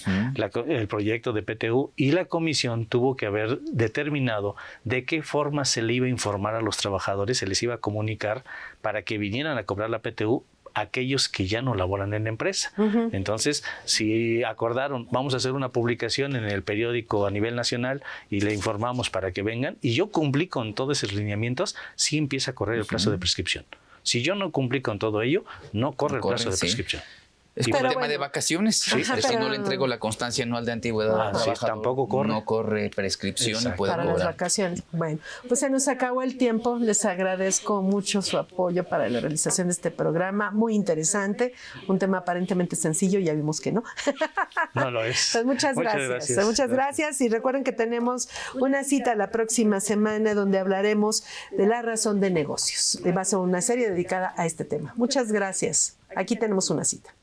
Speaker 2: el proyecto de PTU y la comisión tuvo que haber determinado de qué forma se le iba a informar a los trabajadores, se les iba a comunicar para que vinieran a cobrar la PTU aquellos que ya no laboran en la empresa. Entonces, si acordaron, vamos a hacer una publicación en el periódico a nivel nacional y le informamos para que vengan, y yo cumplí con todos esos lineamientos, sí empieza a correr el plazo de prescripción. Si yo no cumplí con todo ello, no corre, el plazo de prescripción. Es
Speaker 3: un tema de vacaciones. Sí, Si no le entrego la
Speaker 2: constancia anual de antigüedad,
Speaker 3: ah, tampoco corre. No corre prescripción puede Para las
Speaker 1: vacaciones. Bueno, pues se nos acabó el tiempo. Les agradezco mucho su apoyo para la realización de este programa. Muy interesante. Un tema aparentemente sencillo, ya vimos que no. No lo es. Pues muchas, gracias. Pues muchas gracias. Y recuerden que tenemos una cita la próxima semana donde hablaremos de la razón de negocios. Va a una serie dedicada a este tema. Muchas gracias. Aquí tenemos una cita.